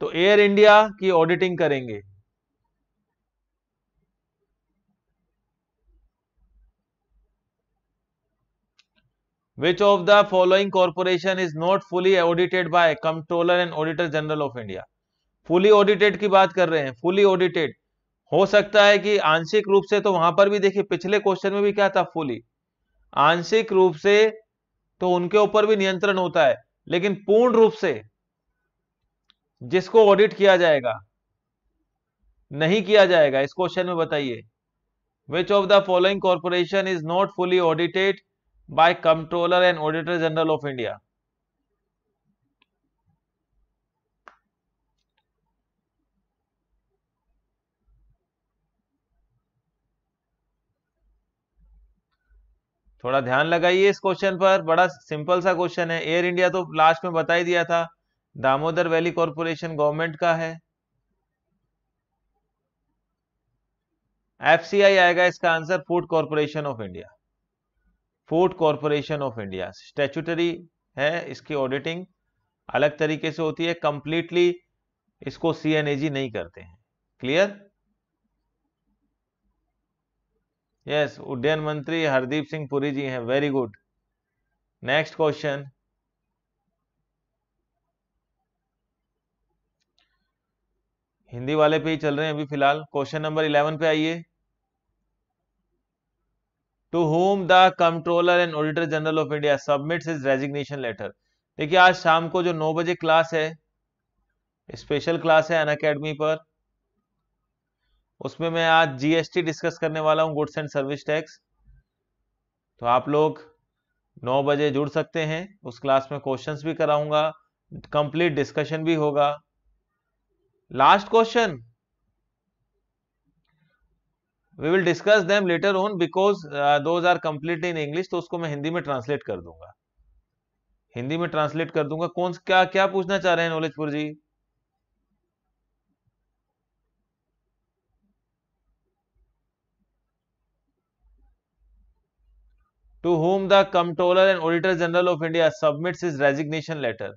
तो एयर इंडिया की ऑडिटिंग करेंगे which of the following corporation is not fully audited by comptroller and auditor general of india fully audited की बात कर रहे हैं fully audited हो सकता है कि आंशिक रूप से तो वहां पर भी देखिए पिछले क्वेश्चन में भी क्या था fully आंशिक रूप से तो उनके ऊपर भी नियंत्रण होता है लेकिन पूर्ण रूप से जिसको ऑडिट किया जाएगा नहीं किया जाएगा इस क्वेश्चन में बताइए which of the following corporation is not fully audited by controller and auditor general of India थोड़ा ध्यान लगाइए इस क्वेश्चन पर बड़ा सिंपल सा क्वेश्चन है एयर इंडिया तो लास्ट में बता ही दिया था दामोदर वैली कॉरपोरेशन गवर्नमेंट का है एफसीआई आएगा इसका answer food corporation of India food corporation of India statutory है इसकी ऑडिटिंग अलग तरीके से होती है कंप्लीटली इसको सी नहीं करते हैं क्लियर यस उड्डयन मंत्री हरदीप सिंह पुरी जी हैं very good next question Hindi वाले पे ही चल रहे हैं अभी फिलहाल क्वेश्चन नंबर इलेवन पे आइए to whom the controller and auditor general of India submits is resignation letter देखिए आज शाम को जो नौ बजे क्लास है स्पेशल क्लास है अन अकेडमी पर उसमें मैं आज जीएसटी डिस्कस करने वाला हूँ गुड्स एंड सर्विस टैक्स तो आप लोग 9 बजे जुड़ सकते हैं उस क्लास में क्वेश्चंस भी कराऊंगा कंप्लीट डिस्कशन भी होगा last question we will discuss them later on because those are complete in English तो उसको मैं हिंदी में ट्रांसलेट कर दूंगा हिंदी में ट्रांसलेट कर दूंगा कौन क्या क्या पूछना चाह रहे हैं Knowledgepur ji to whom the controller and auditor general of India submits is resignation letter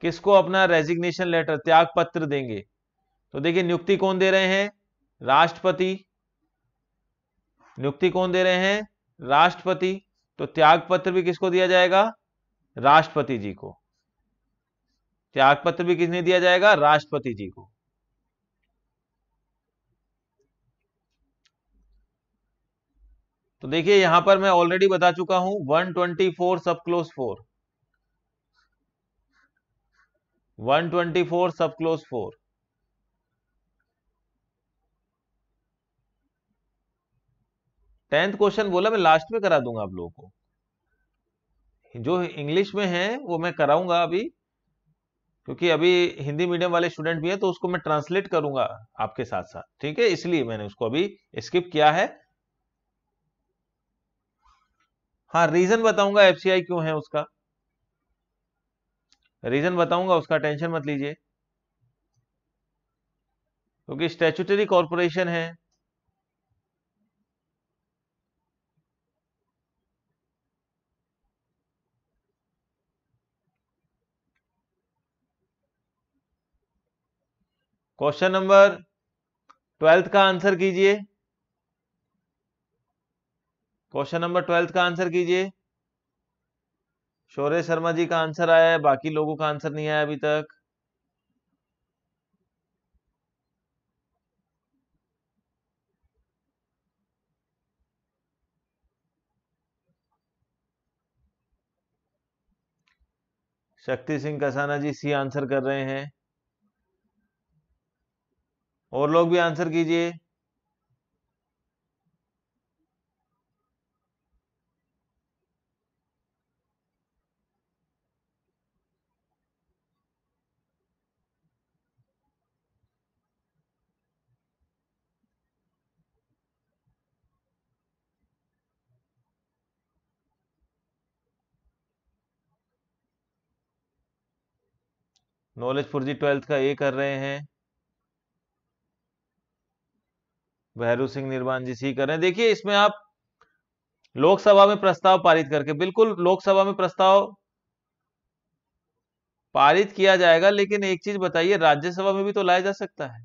किसको अपना रेजिग्नेशन लेटर त्याग पत्र देंगे तो देखिए नियुक्ति कौन दे रहे हैं राष्ट्रपति नियुक्ति कौन दे रहे हैं राष्ट्रपति तो त्याग पत्र भी किसको दिया जाएगा राष्ट्रपति जी को त्याग पत्र भी किसने दिया जाएगा राष्ट्रपति जी को तो देखिए यहां पर मैं ऑलरेडी बता चुका हूं 124 sub clause four one sub clause four tenth question बोला मैं लास्ट में करा दूंगा आप लोगों को जो इंग्लिश में है वो मैं कराऊंगा अभी क्योंकि अभी हिंदी मीडियम वाले स्टूडेंट भी हैं तो उसको मैं ट्रांसलेट करूंगा आपके साथ साथ ठीक है इसलिए मैंने उसको अभी स्किप किया है हाँ रीजन बताऊंगा एफसीआई क्यों है उसका रीजन बताऊंगा उसका टेंशन मत लीजिए क्योंकि तो स्टैचूटरी कॉरपोरेशन है क्वेश्चन नंबर ट्वेल्थ का आंसर कीजिए क्वेश्चन नंबर ट्वेल्थ का आंसर कीजिए शौर्य शर्मा जी का आंसर आया है बाकी लोगों का आंसर नहीं आया अभी तक शक्ति सिंह कसाना जी सी आंसर कर रहे हैं और लोग भी आंसर कीजिए फॉर जी ट्वेल्थ का ए कर रहे हैं भैरू सिंह निर्माण जी सी कर रहे हैं देखिए इसमें आप लोकसभा में प्रस्ताव पारित करके बिल्कुल लोकसभा में प्रस्ताव पारित किया जाएगा लेकिन एक चीज बताइए राज्यसभा में भी तो लाया जा सकता है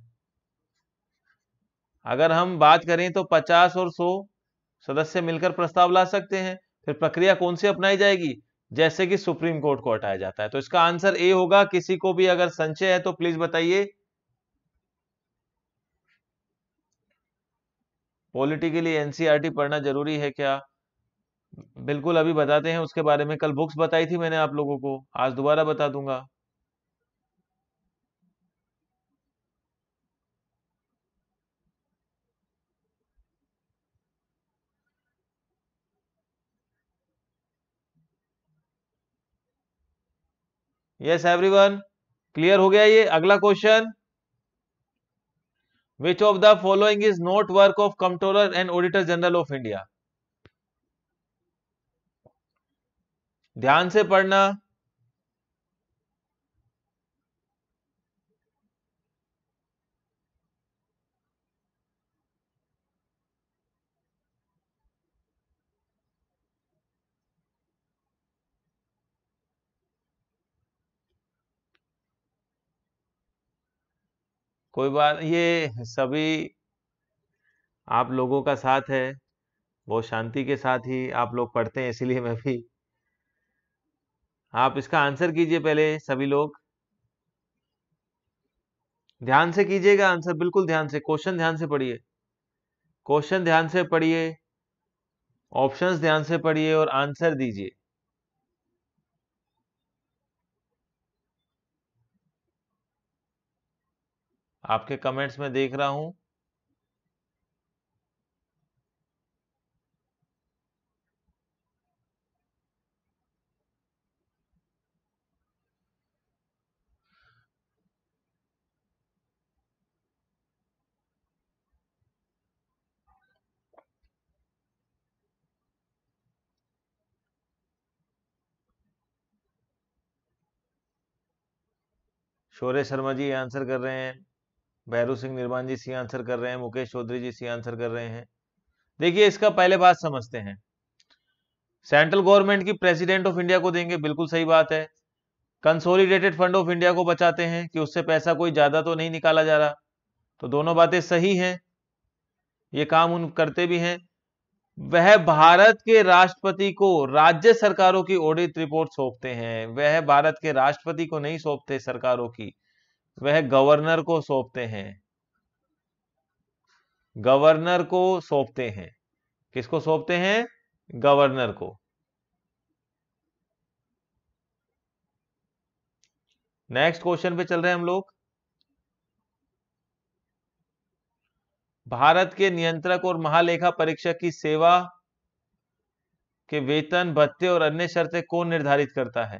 अगर हम बात करें तो 50 और 100 सदस्य मिलकर प्रस्ताव ला सकते हैं फिर प्रक्रिया कौन सी अपनाई जाएगी जैसे कि सुप्रीम कोर्ट को हटाया जाता है तो इसका आंसर ए होगा किसी को भी अगर संचय है तो प्लीज बताइए पॉलिटिकली एनसीईआरटी पढ़ना जरूरी है क्या बिल्कुल अभी बताते हैं उसके बारे में कल बुक्स बताई थी मैंने आप लोगों को आज दोबारा बता दूंगा यस एवरीवन क्लियर हो गया ये अगला question which of the following is not work of controller and auditor general of India ध्यान से पढ़ना कोई बात ये सभी आप लोगों का साथ है वो शांति के साथ ही आप लोग पढ़ते हैं इसीलिए मैं भी आप इसका आंसर कीजिए पहले सभी लोग ध्यान से कीजिएगा आंसर बिल्कुल ध्यान से क्वेश्चन ध्यान से पढ़िए क्वेश्चन ध्यान से पढ़िए ऑप्शंस ध्यान से पढ़िए और आंसर दीजिए आपके कमेंट्स में देख रहा हूं शोरे शर्मा जी आंसर कर रहे हैं भैरू सिंह निर्माण जी सी आंसर कर रहे हैं मुकेश चौधरी जी सी आंसर कर रहे हैं देखिए इसका पहले बात समझते हैं सेंट्रल गवर्नमेंट की प्रेसिडेंट ऑफ इंडिया को देंगे बिल्कुल सही बात है कंसोलिडेटेड फंड ऑफ इंडिया को बचाते हैं कि उससे पैसा कोई ज्यादा तो नहीं निकाला जा रहा तो दोनों बातें सही हैं ये काम उन करते भी हैं वह भारत के राष्ट्रपति को राज्य सरकारों की ऑडिट रिपोर्ट सौंपते हैं वह भारत के राष्ट्रपति को नहीं सौंपते सरकारों की वह गवर्नर को सौंपते हैं गवर्नर को सौंपते हैं किसको सौंपते हैं गवर्नर को नेक्स्ट क्वेश्चन पे चल रहे हैं हम लोग भारत के नियंत्रक और महालेखा परीक्षक की सेवा के वेतन भत्ते और अन्य शर्तें कौन निर्धारित करता है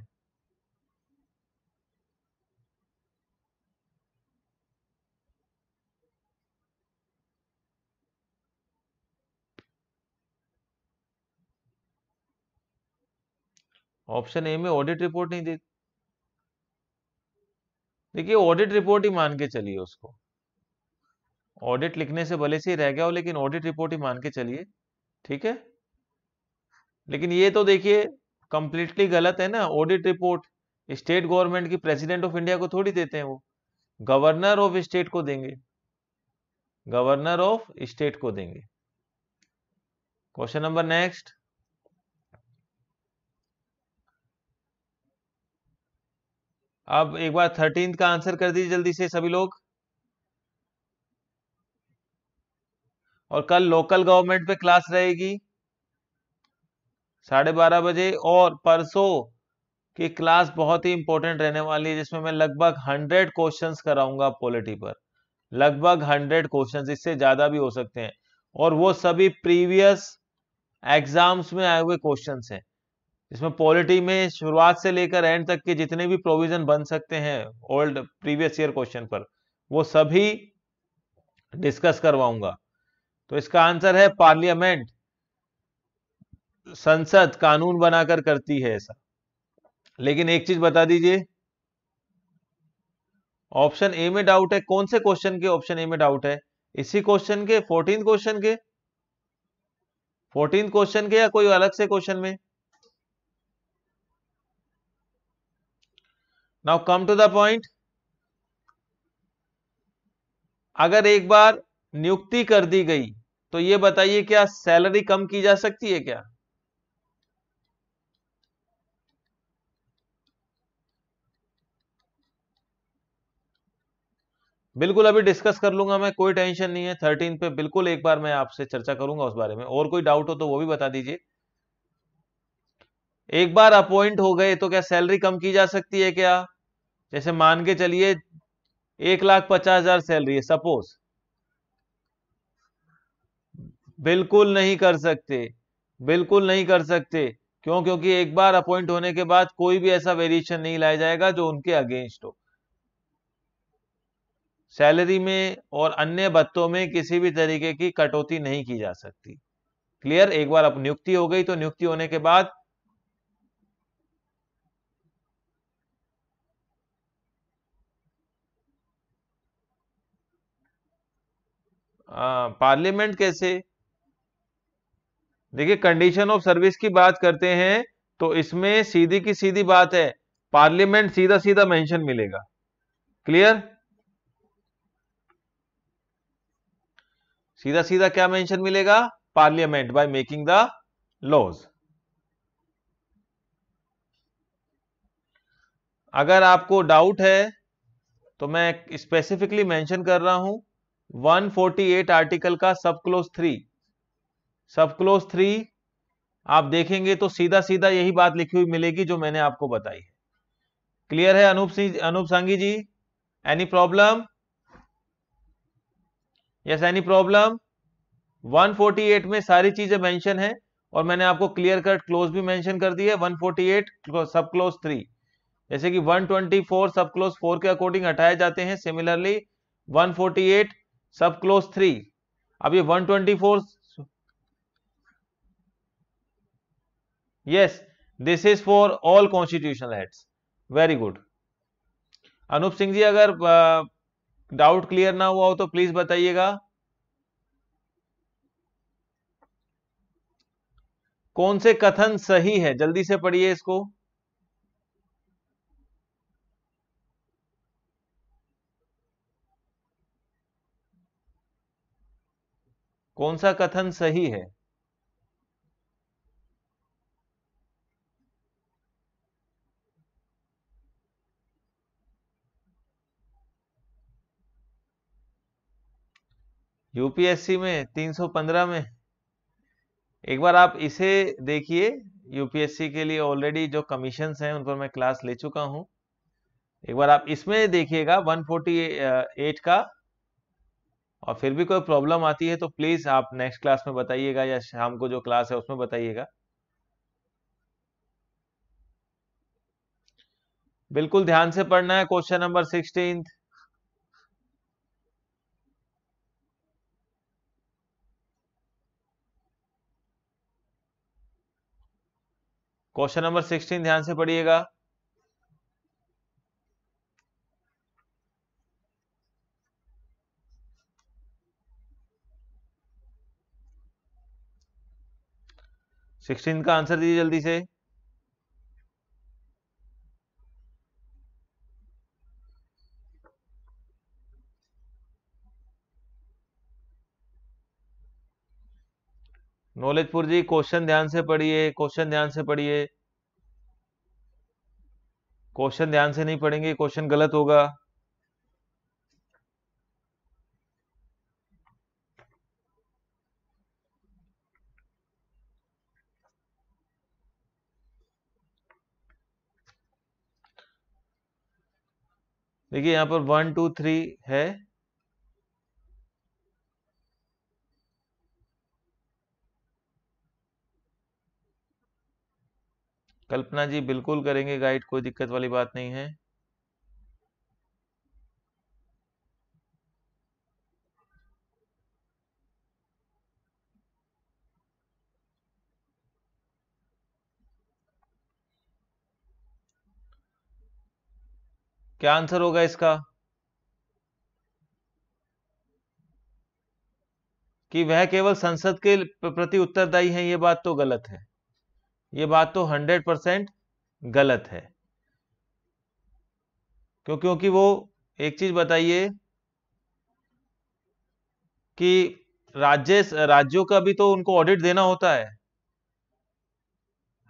ऑप्शन ए में ऑडिट रिपोर्ट नहीं देती देखिए ऑडिट रिपोर्ट ही मान के चलिए उसको ऑडिट लिखने से भले से रह गया हो लेकिन ऑडिट रिपोर्ट ही मान के चलिए ठीक है लेकिन ये तो देखिए कंप्लीटली गलत है ना ऑडिट रिपोर्ट स्टेट गवर्नमेंट की प्रेसिडेंट ऑफ इंडिया को थोड़ी देते हैं वो गवर्नर ऑफ स्टेट को देंगे गवर्नर ऑफ स्टेट को देंगे क्वेश्चन नंबर नेक्स्ट अब एक बार थर्टीन का आंसर कर दीजिए जल्दी से सभी लोग और कल लोकल गवर्नमेंट पे क्लास रहेगी साढ़े बारह बजे और परसों की क्लास बहुत ही इंपॉर्टेंट रहने वाली है जिसमें मैं लगभग हंड्रेड क्वेश्चंस कराऊंगा पॉलिटी पर लगभग हंड्रेड क्वेश्चंस इससे ज्यादा भी हो सकते हैं और वो सभी प्रीवियस एग्जाम्स में आए हुए क्वेश्चन हैं इसमें पॉलिटी में शुरुआत से लेकर एंड तक के जितने भी प्रोविजन बन सकते हैं ओल्ड प्रीवियस ईयर क्वेश्चन पर वो सभी डिस्कस करवाऊंगा तो इसका आंसर है पार्लियामेंट संसद कानून बनाकर करती है ऐसा लेकिन एक चीज बता दीजिए ऑप्शन ए में डाउट है कौन से क्वेश्चन के ऑप्शन ए में डाउट है इसी क्वेश्चन के फोर्टीन क्वेश्चन के फोर्टीन क्वेश्चन के या कोई अलग से क्वेश्चन में now come to the point अगर एक बार नियुक्ति कर दी गई तो ये बताइए क्या सैलरी कम की जा सकती है क्या बिल्कुल अभी डिस्कस कर लूंगा मैं कोई टेंशन नहीं है थर्टीन पे बिल्कुल एक बार मैं आपसे चर्चा करूंगा उस बारे में और कोई डाउट हो तो वो भी बता दीजिए एक बार अपॉइंट हो गए तो क्या सैलरी कम की जा सकती है क्या जैसे मान के चलिए एक लाख पचास हजार सैलरी है सपोज बिल्कुल नहीं कर सकते बिल्कुल नहीं कर सकते क्यों क्योंकि एक बार अपॉइंट होने के बाद कोई भी ऐसा वेरिएशन नहीं लाया जाएगा जो उनके अगेंस्ट हो सैलरी में और अन्य भत्तों में किसी भी तरीके की कटौती नहीं की जा सकती क्लियर एक बार अब नियुक्ति हो गई तो नियुक्ति होने के बाद पार्लियामेंट कैसे देखिए कंडीशन ऑफ सर्विस की बात करते हैं तो इसमें सीधी की सीधी बात है पार्लियामेंट सीधा सीधा मेंशन मिलेगा क्लियर सीधा सीधा क्या मेंशन मिलेगा parliament by making the laws अगर आपको डाउट है तो मैं स्पेसिफिकली मेंशन कर रहा हूं 148 आर्टिकल का sub clause three sub clause three आप देखेंगे तो सीधा सीधा यही बात लिखी हुई मिलेगी जो मैंने आपको बताई है क्लियर है Anoop Singh Anoop Sangi ji any problem yes any problem 148 में सारी चीजें मेंशन है और मैंने आपको क्लियर कट क्लोज भी मेंशन कर दी है 148 सब क्लोज थ्री जैसे कि 124 सब क्लोज फोर के अकॉर्डिंग हटाए जाते हैं सिमिलरली 148 सब क्लोज थ्री अब ये 124 yes this is for all constitutional heads very good Anoop Singh ji अगर डाउट क्लियर ना हुआ हो तो प्लीज बताइएगा कौन से कथन सही है जल्दी से पढ़िए इसको कौन सा कथन सही है यूपीएससी में 315 में एक बार आप इसे देखिए यूपीएससी के लिए ऑलरेडी जो कमीशन हैं उन पर मैं क्लास ले चुका हूं एक बार आप इसमें देखिएगा 148 का और फिर भी कोई प्रॉब्लम आती है तो प्लीज आप नेक्स्ट क्लास में बताइएगा या शाम को जो क्लास है उसमें बताइएगा बिल्कुल ध्यान से पढ़ना है question number sixteen question number sixteen ध्यान से पढ़िएगा सिक्सटीन का आंसर दीजिए जल्दी से नॉलेजपुर जी क्वेश्चन ध्यान से पढ़िए क्वेश्चन ध्यान से पढ़िए क्वेश्चन ध्यान से नहीं पढ़ेंगे क्वेश्चन गलत होगा देखिए यहां पर वन टू थ्री है कल्पना जी बिल्कुल करेंगे गाइड कोई दिक्कत वाली बात नहीं है क्या आंसर होगा इसका कि वह केवल संसद के प्रति उत्तरदायी है ये बात तो गलत है ये बात तो हंड्रेड परसेंट गलत है क्यों क्योंकि वो एक चीज बताइए कि राज्य राज्यों का भी तो उनको ऑडिट देना होता है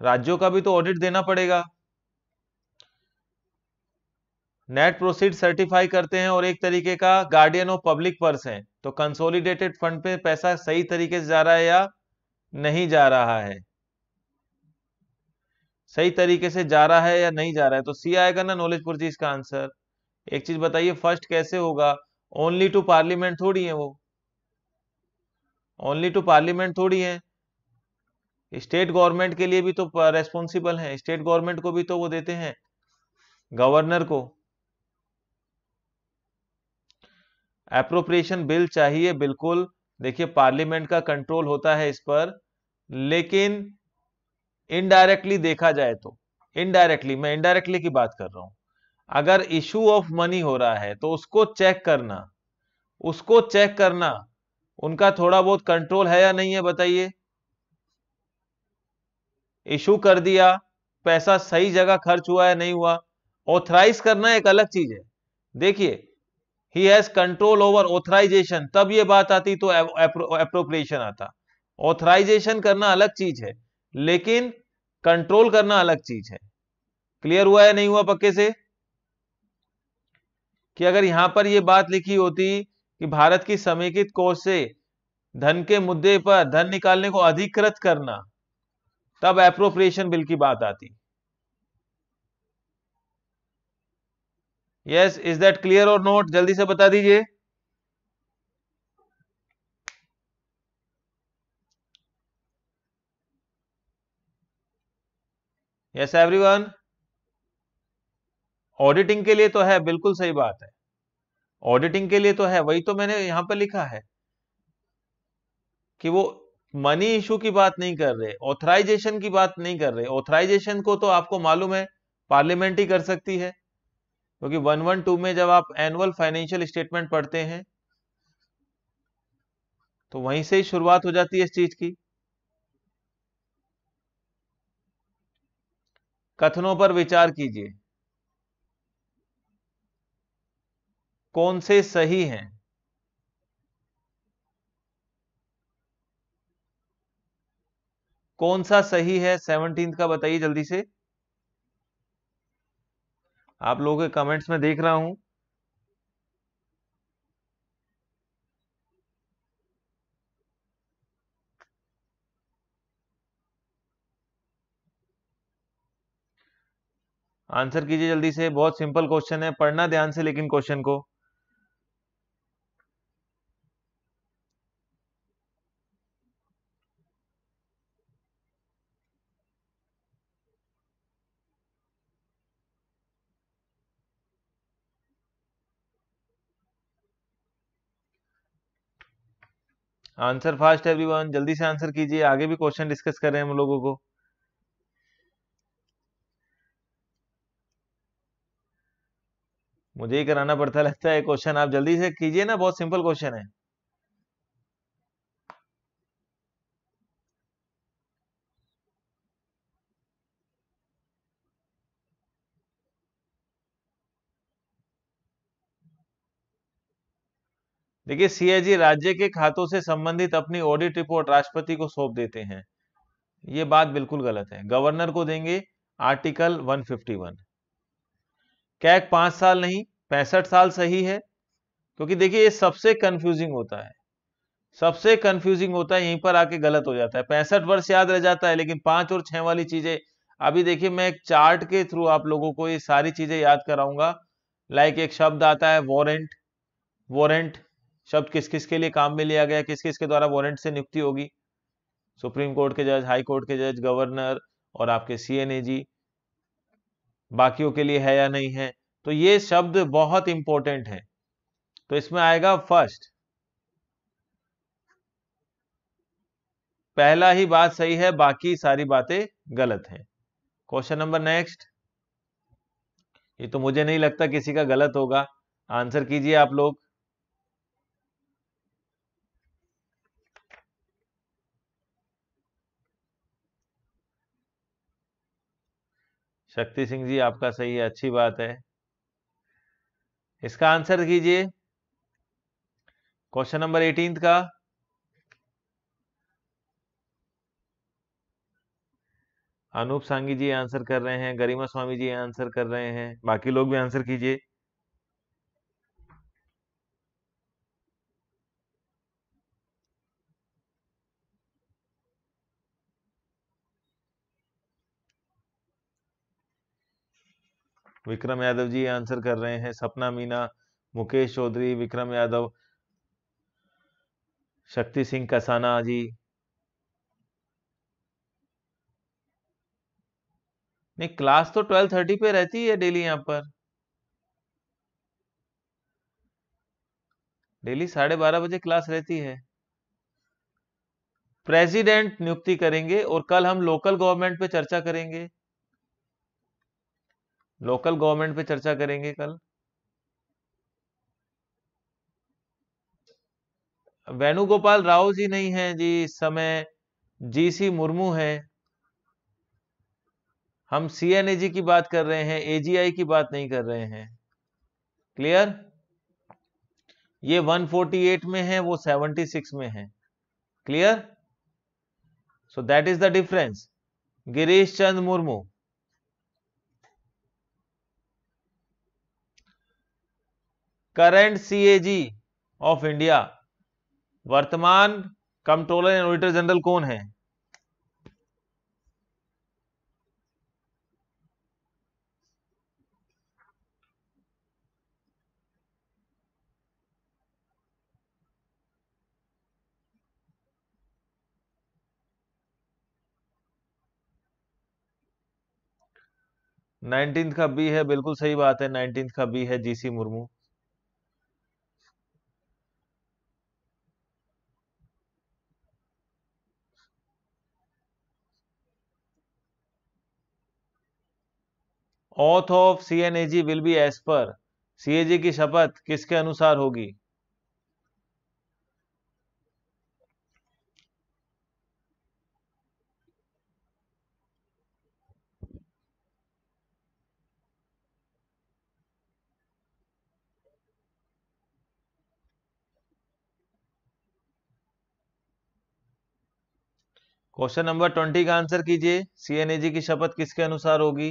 राज्यों का भी तो ऑडिट देना पड़ेगा नेट प्रोसीड सर्टिफाई करते हैं और एक तरीके का गार्डियन ऑफ पब्लिक पर्स है तो कंसोलिडेटेड फंड पे पैसा सही तरीके से जा रहा है या नहीं जा रहा है सही तरीके से जा रहा है या नहीं जा रहा है तो सी आएगा ना नॉलेजपुर जी का आंसर एक चीज बताइए फर्स्ट कैसे होगा ओनली टू पार्लियामेंट थोड़ी है वो ओनली टू पार्लियामेंट थोड़ी है स्टेट गवर्नमेंट के लिए भी तो रेस्पॉन्सिबल है स्टेट गवर्नमेंट को भी तो वो देते हैं गवर्नर को अप्रोप्रिएशन बिल चाहिए बिल्कुल देखिए पार्लियामेंट का कंट्रोल होता है इस पर लेकिन इनडायरेक्टली देखा जाए तो इनडायरेक्टली मैं इनडायरेक्टली की बात कर रहा हूं अगर इशू ऑफ मनी हो रहा है तो उसको चेक करना उसको चेक करना उनका थोड़ा बहुत कंट्रोल है या नहीं है बताइए इशू कर दिया पैसा सही जगह खर्च हुआ है नहीं हुआ ऑथराइज करना एक अलग चीज है देखिए he has control over authorization तब ये बात आती तो अप्रोप्रिएशन आता ऑथराइजेशन करना अलग चीज है लेकिन कंट्रोल करना अलग चीज है क्लियर हुआ या नहीं हुआ पक्के से कि अगर यहां पर यह बात लिखी होती कि भारत की समेकित कोष से धन के मुद्दे पर धन निकालने को अधिकृत करना तब एप्रोप्रिएशन बिल की बात आती यस इज दैट क्लियर और नोट जल्दी से बता दीजिए यस एवरीवन ऑडिटिंग के लिए तो है बिल्कुल सही बात है ऑडिटिंग के लिए तो है वही तो मैंने यहां पर लिखा है कि वो मनी इशू की बात नहीं कर रहे ऑथराइजेशन की बात नहीं कर रहे ऑथराइजेशन को तो आपको मालूम है पार्लियामेंट ही कर सकती है क्योंकि वन वन टू में जब आप एनुअल फाइनेंशियल स्टेटमेंट पढ़ते हैं तो वहीं से ही शुरुआत हो जाती है इस चीज की कथनों पर विचार कीजिए कौन से सही हैं कौन सा सही है सेवनटीन का बताइए जल्दी से आप लोगों के कमेंट्स में देख रहा हूं आंसर कीजिए जल्दी से बहुत सिंपल क्वेश्चन है पढ़ना ध्यान से लेकिन क्वेश्चन को आंसर फास्ट एवरीवन जल्दी से आंसर कीजिए आगे भी क्वेश्चन डिस्कस कर रहे हैं हम लोगों को मुझे ही कराना पड़ता लगता है क्वेश्चन आप जल्दी से कीजिए ना बहुत सिंपल क्वेश्चन है देखिए सीएजी राज्य के खातों से संबंधित अपनी ऑडिट रिपोर्ट राष्ट्रपति को सौंप देते हैं ये बात बिल्कुल गलत है गवर्नर को देंगे आर्टिकल 151 कैक पांच साल नहीं पैंसठ साल सही है क्योंकि देखिए ये सबसे कंफ्यूजिंग होता है सबसे कंफ्यूजिंग होता है यहीं पर आके गलत हो जाता है पैंसठ वर्ष याद रह जाता है लेकिन पांच और छह वाली चीजें अभी देखिए मैं एक चार्ट के थ्रू आप लोगों को ये सारी चीजें याद कराऊंगा लाइक एक शब्द आता है वॉरेंट वॉरेंट शब्द किस किस के लिए काम में लिया गया किस किस के द्वारा वारंट से नियुक्ति होगी सुप्रीम कोर्ट के जज हाई कोर्ट के जज गवर्नर और आपके सी बाकियों के लिए है या नहीं है तो ये शब्द बहुत इंपॉर्टेंट है तो इसमें आएगा फर्स्ट पहला ही बात सही है बाकी सारी बातें गलत हैं क्वेश्चन नंबर नेक्स्ट ये तो मुझे नहीं लगता किसी का गलत होगा आंसर कीजिए आप लोग शक्ति सिंह जी आपका सही है अच्छी बात है इसका आंसर कीजिए क्वेश्चन नंबर एटीन का अनूप सांगी जी आंसर कर रहे हैं गरिमा स्वामी जी आंसर कर रहे हैं बाकी लोग भी आंसर कीजिए विक्रम यादव जी आंसर कर रहे हैं सपना मीना मुकेश चौधरी विक्रम यादव शक्ति सिंह कसाना जी नहीं क्लास तो ट्वेल्व थर्टी पे रहती है डेली यहाँ पर डेली साढ़े बारह बजे क्लास रहती है प्रेसिडेंट नियुक्ति करेंगे और कल हम लोकल गवर्नमेंट पे चर्चा करेंगे लोकल गवर्नमेंट पे चर्चा करेंगे कल वेणुगोपाल राव जी नहीं है जी इस समय जीसी मुर्मू है हम सीएनएजी की बात कर रहे हैं एजीआई की बात नहीं कर रहे हैं क्लियर ये 148 में है वो 76 में है clear so that is the difference Girish Chand Murmu current CAG of India वर्तमान कंट्रोलर एंड ऑडिटर जनरल कौन है नाइनटीन का बी है बिल्कुल सही बात है नाइनटीन का बी है G C Murmu oath of C N A G will be as पर सी ए जी की शपथ किसके अनुसार होगी क्वेश्चन नंबर ट्वेंटी का आंसर कीजिए सीएनएजी की शपथ किसके अनुसार होगी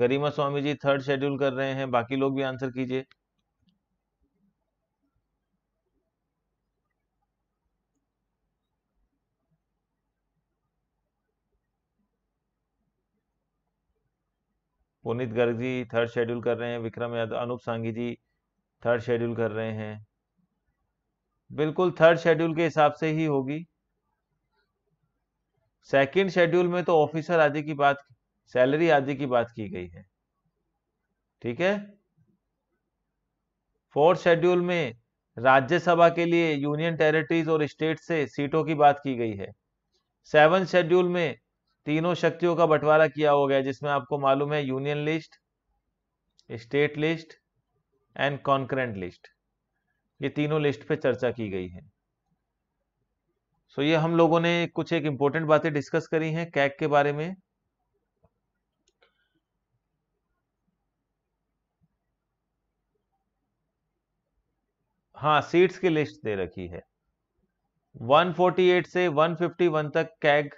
गरिमा स्वामी जी थर्ड शेड्यूल कर रहे हैं बाकी लोग भी आंसर कीजिए पुनित गर्ग जी थर्ड शेड्यूल कर रहे हैं विक्रम यादव अनूप सांगी जी थर्ड शेड्यूल कर रहे हैं बिल्कुल थर्ड शेड्यूल के हिसाब से ही होगी सेकंड शेड्यूल में तो ऑफिसर आदि की बात की सैलरी आदि की बात की गई है ठीक है फोर्थ शेड्यूल में राज्यसभा के लिए यूनियन टेरिटरीज और स्टेट से सीटों की बात की गई है सेवन शेड्यूल में तीनों शक्तियों का बंटवारा किया हो गया जिसमें आपको मालूम है union list state list and concurrent list ये तीनों लिस्ट पे चर्चा की गई है सो so ये हम लोगों ने कुछ एक इंपॉर्टेंट बातें डिस्कस करी हैं कैक के बारे में हाँ सीट्स की लिस्ट दे रखी है 148 से 151 तक कैग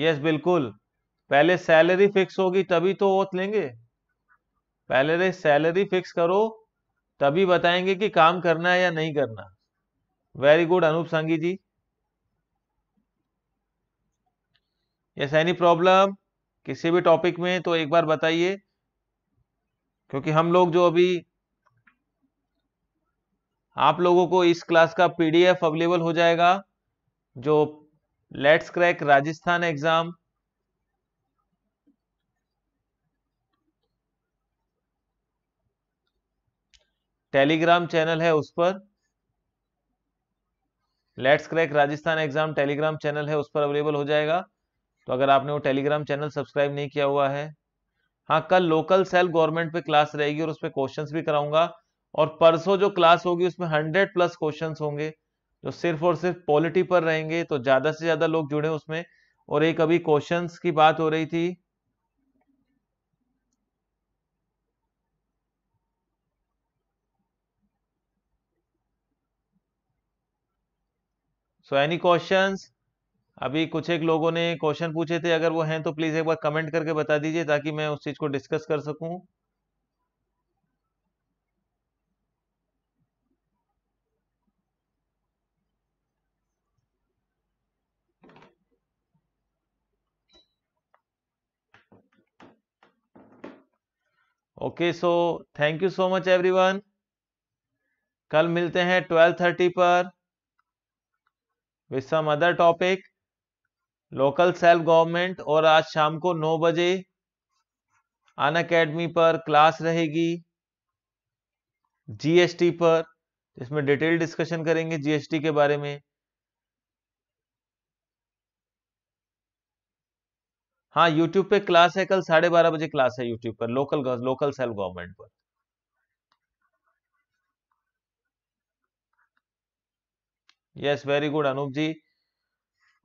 यस बिल्कुल पहले सैलरी फिक्स होगी तभी तो वो लेंगे पहले सैलरी फिक्स करो तभी बताएंगे कि काम करना है या नहीं करना वेरी गुड अनूप संगी जी यस एनी प्रॉब्लम किसी भी टॉपिक में तो एक बार बताइए क्योंकि हम लोग जो अभी आप लोगों को इस क्लास का पीडीएफ अवेलेबल हो जाएगा जो let's crack Rajasthan exam Telegram channel है उस पर let's crack Rajasthan exam Telegram channel है उस पर अवेलेबल हो जाएगा तो अगर आपने वो टेलीग्राम चैनल सब्सक्राइब नहीं किया हुआ है हाँ कल लोकल सेल्फ गवर्नमेंट पे क्लास रहेगी और उसमें क्वेश्चंस भी कराऊंगा और परसों जो क्लास होगी उसमें हंड्रेड प्लस क्वेश्चन होंगे जो सिर्फ और सिर्फ पॉलिटी पर रहेंगे तो ज्यादा से ज्यादा लोग जुड़े उसमें और एक अभी क्वेश्चन की बात हो रही थी सो एनी क्वेश्चन अभी कुछ एक लोगों ने क्वेश्चन पूछे थे अगर वो हैं तो प्लीज एक बार कमेंट करके बता दीजिए ताकि मैं उस चीज को डिस्कस कर सकू okay so thank you so much everyone कल मिलते हैं 12:30 पर with some other topic local self government और आज शाम को नौ बजे अन अकेडमी पर क्लास रहेगी जीएसटी पर इसमें डिटेल डिस्कशन करेंगे जीएसटी के बारे में हाँ यूट्यूब पे क्लास है कल साढ़े बारह बजे क्लास है यूट्यूब पर लोकल लोकल सेल्फ गवर्नमेंट पर yes very good Anup ji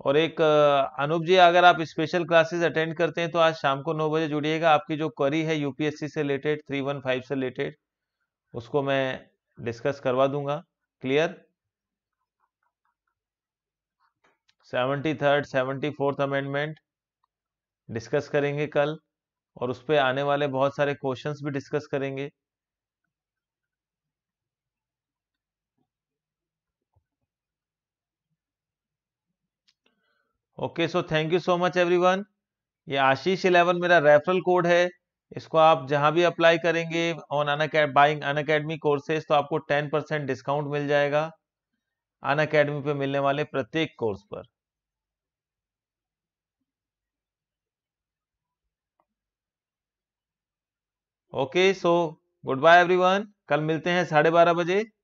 और एक अनूप जी अगर आप स्पेशल क्लासेस अटेंड करते हैं तो आज शाम को नौ बजे जुड़िएगा आपकी जो क्वरी है यूपीएससी से रिलेटेड थ्री वन फाइव से रिलेटेड उसको मैं डिस्कस करवा दूंगा clear seventy third seventy fourth amendment discuss करेंगे कल और उस पर आने वाले बहुत सारे क्वेश्चंस भी डिस्कस करेंगे okay so thank you so much everyone ये आशीष इलेवन मेरा रेफरल कोड है इसको आप जहां भी अप्लाई करेंगे on uh buying Unacademy courses तो आपको टेन परसेंट डिस्काउंट मिल जाएगा अन अकेडमी पे मिलने वाले प्रत्येक कोर्स पर okay so good bye everyone कल मिलते हैं साढ़े बारह बजे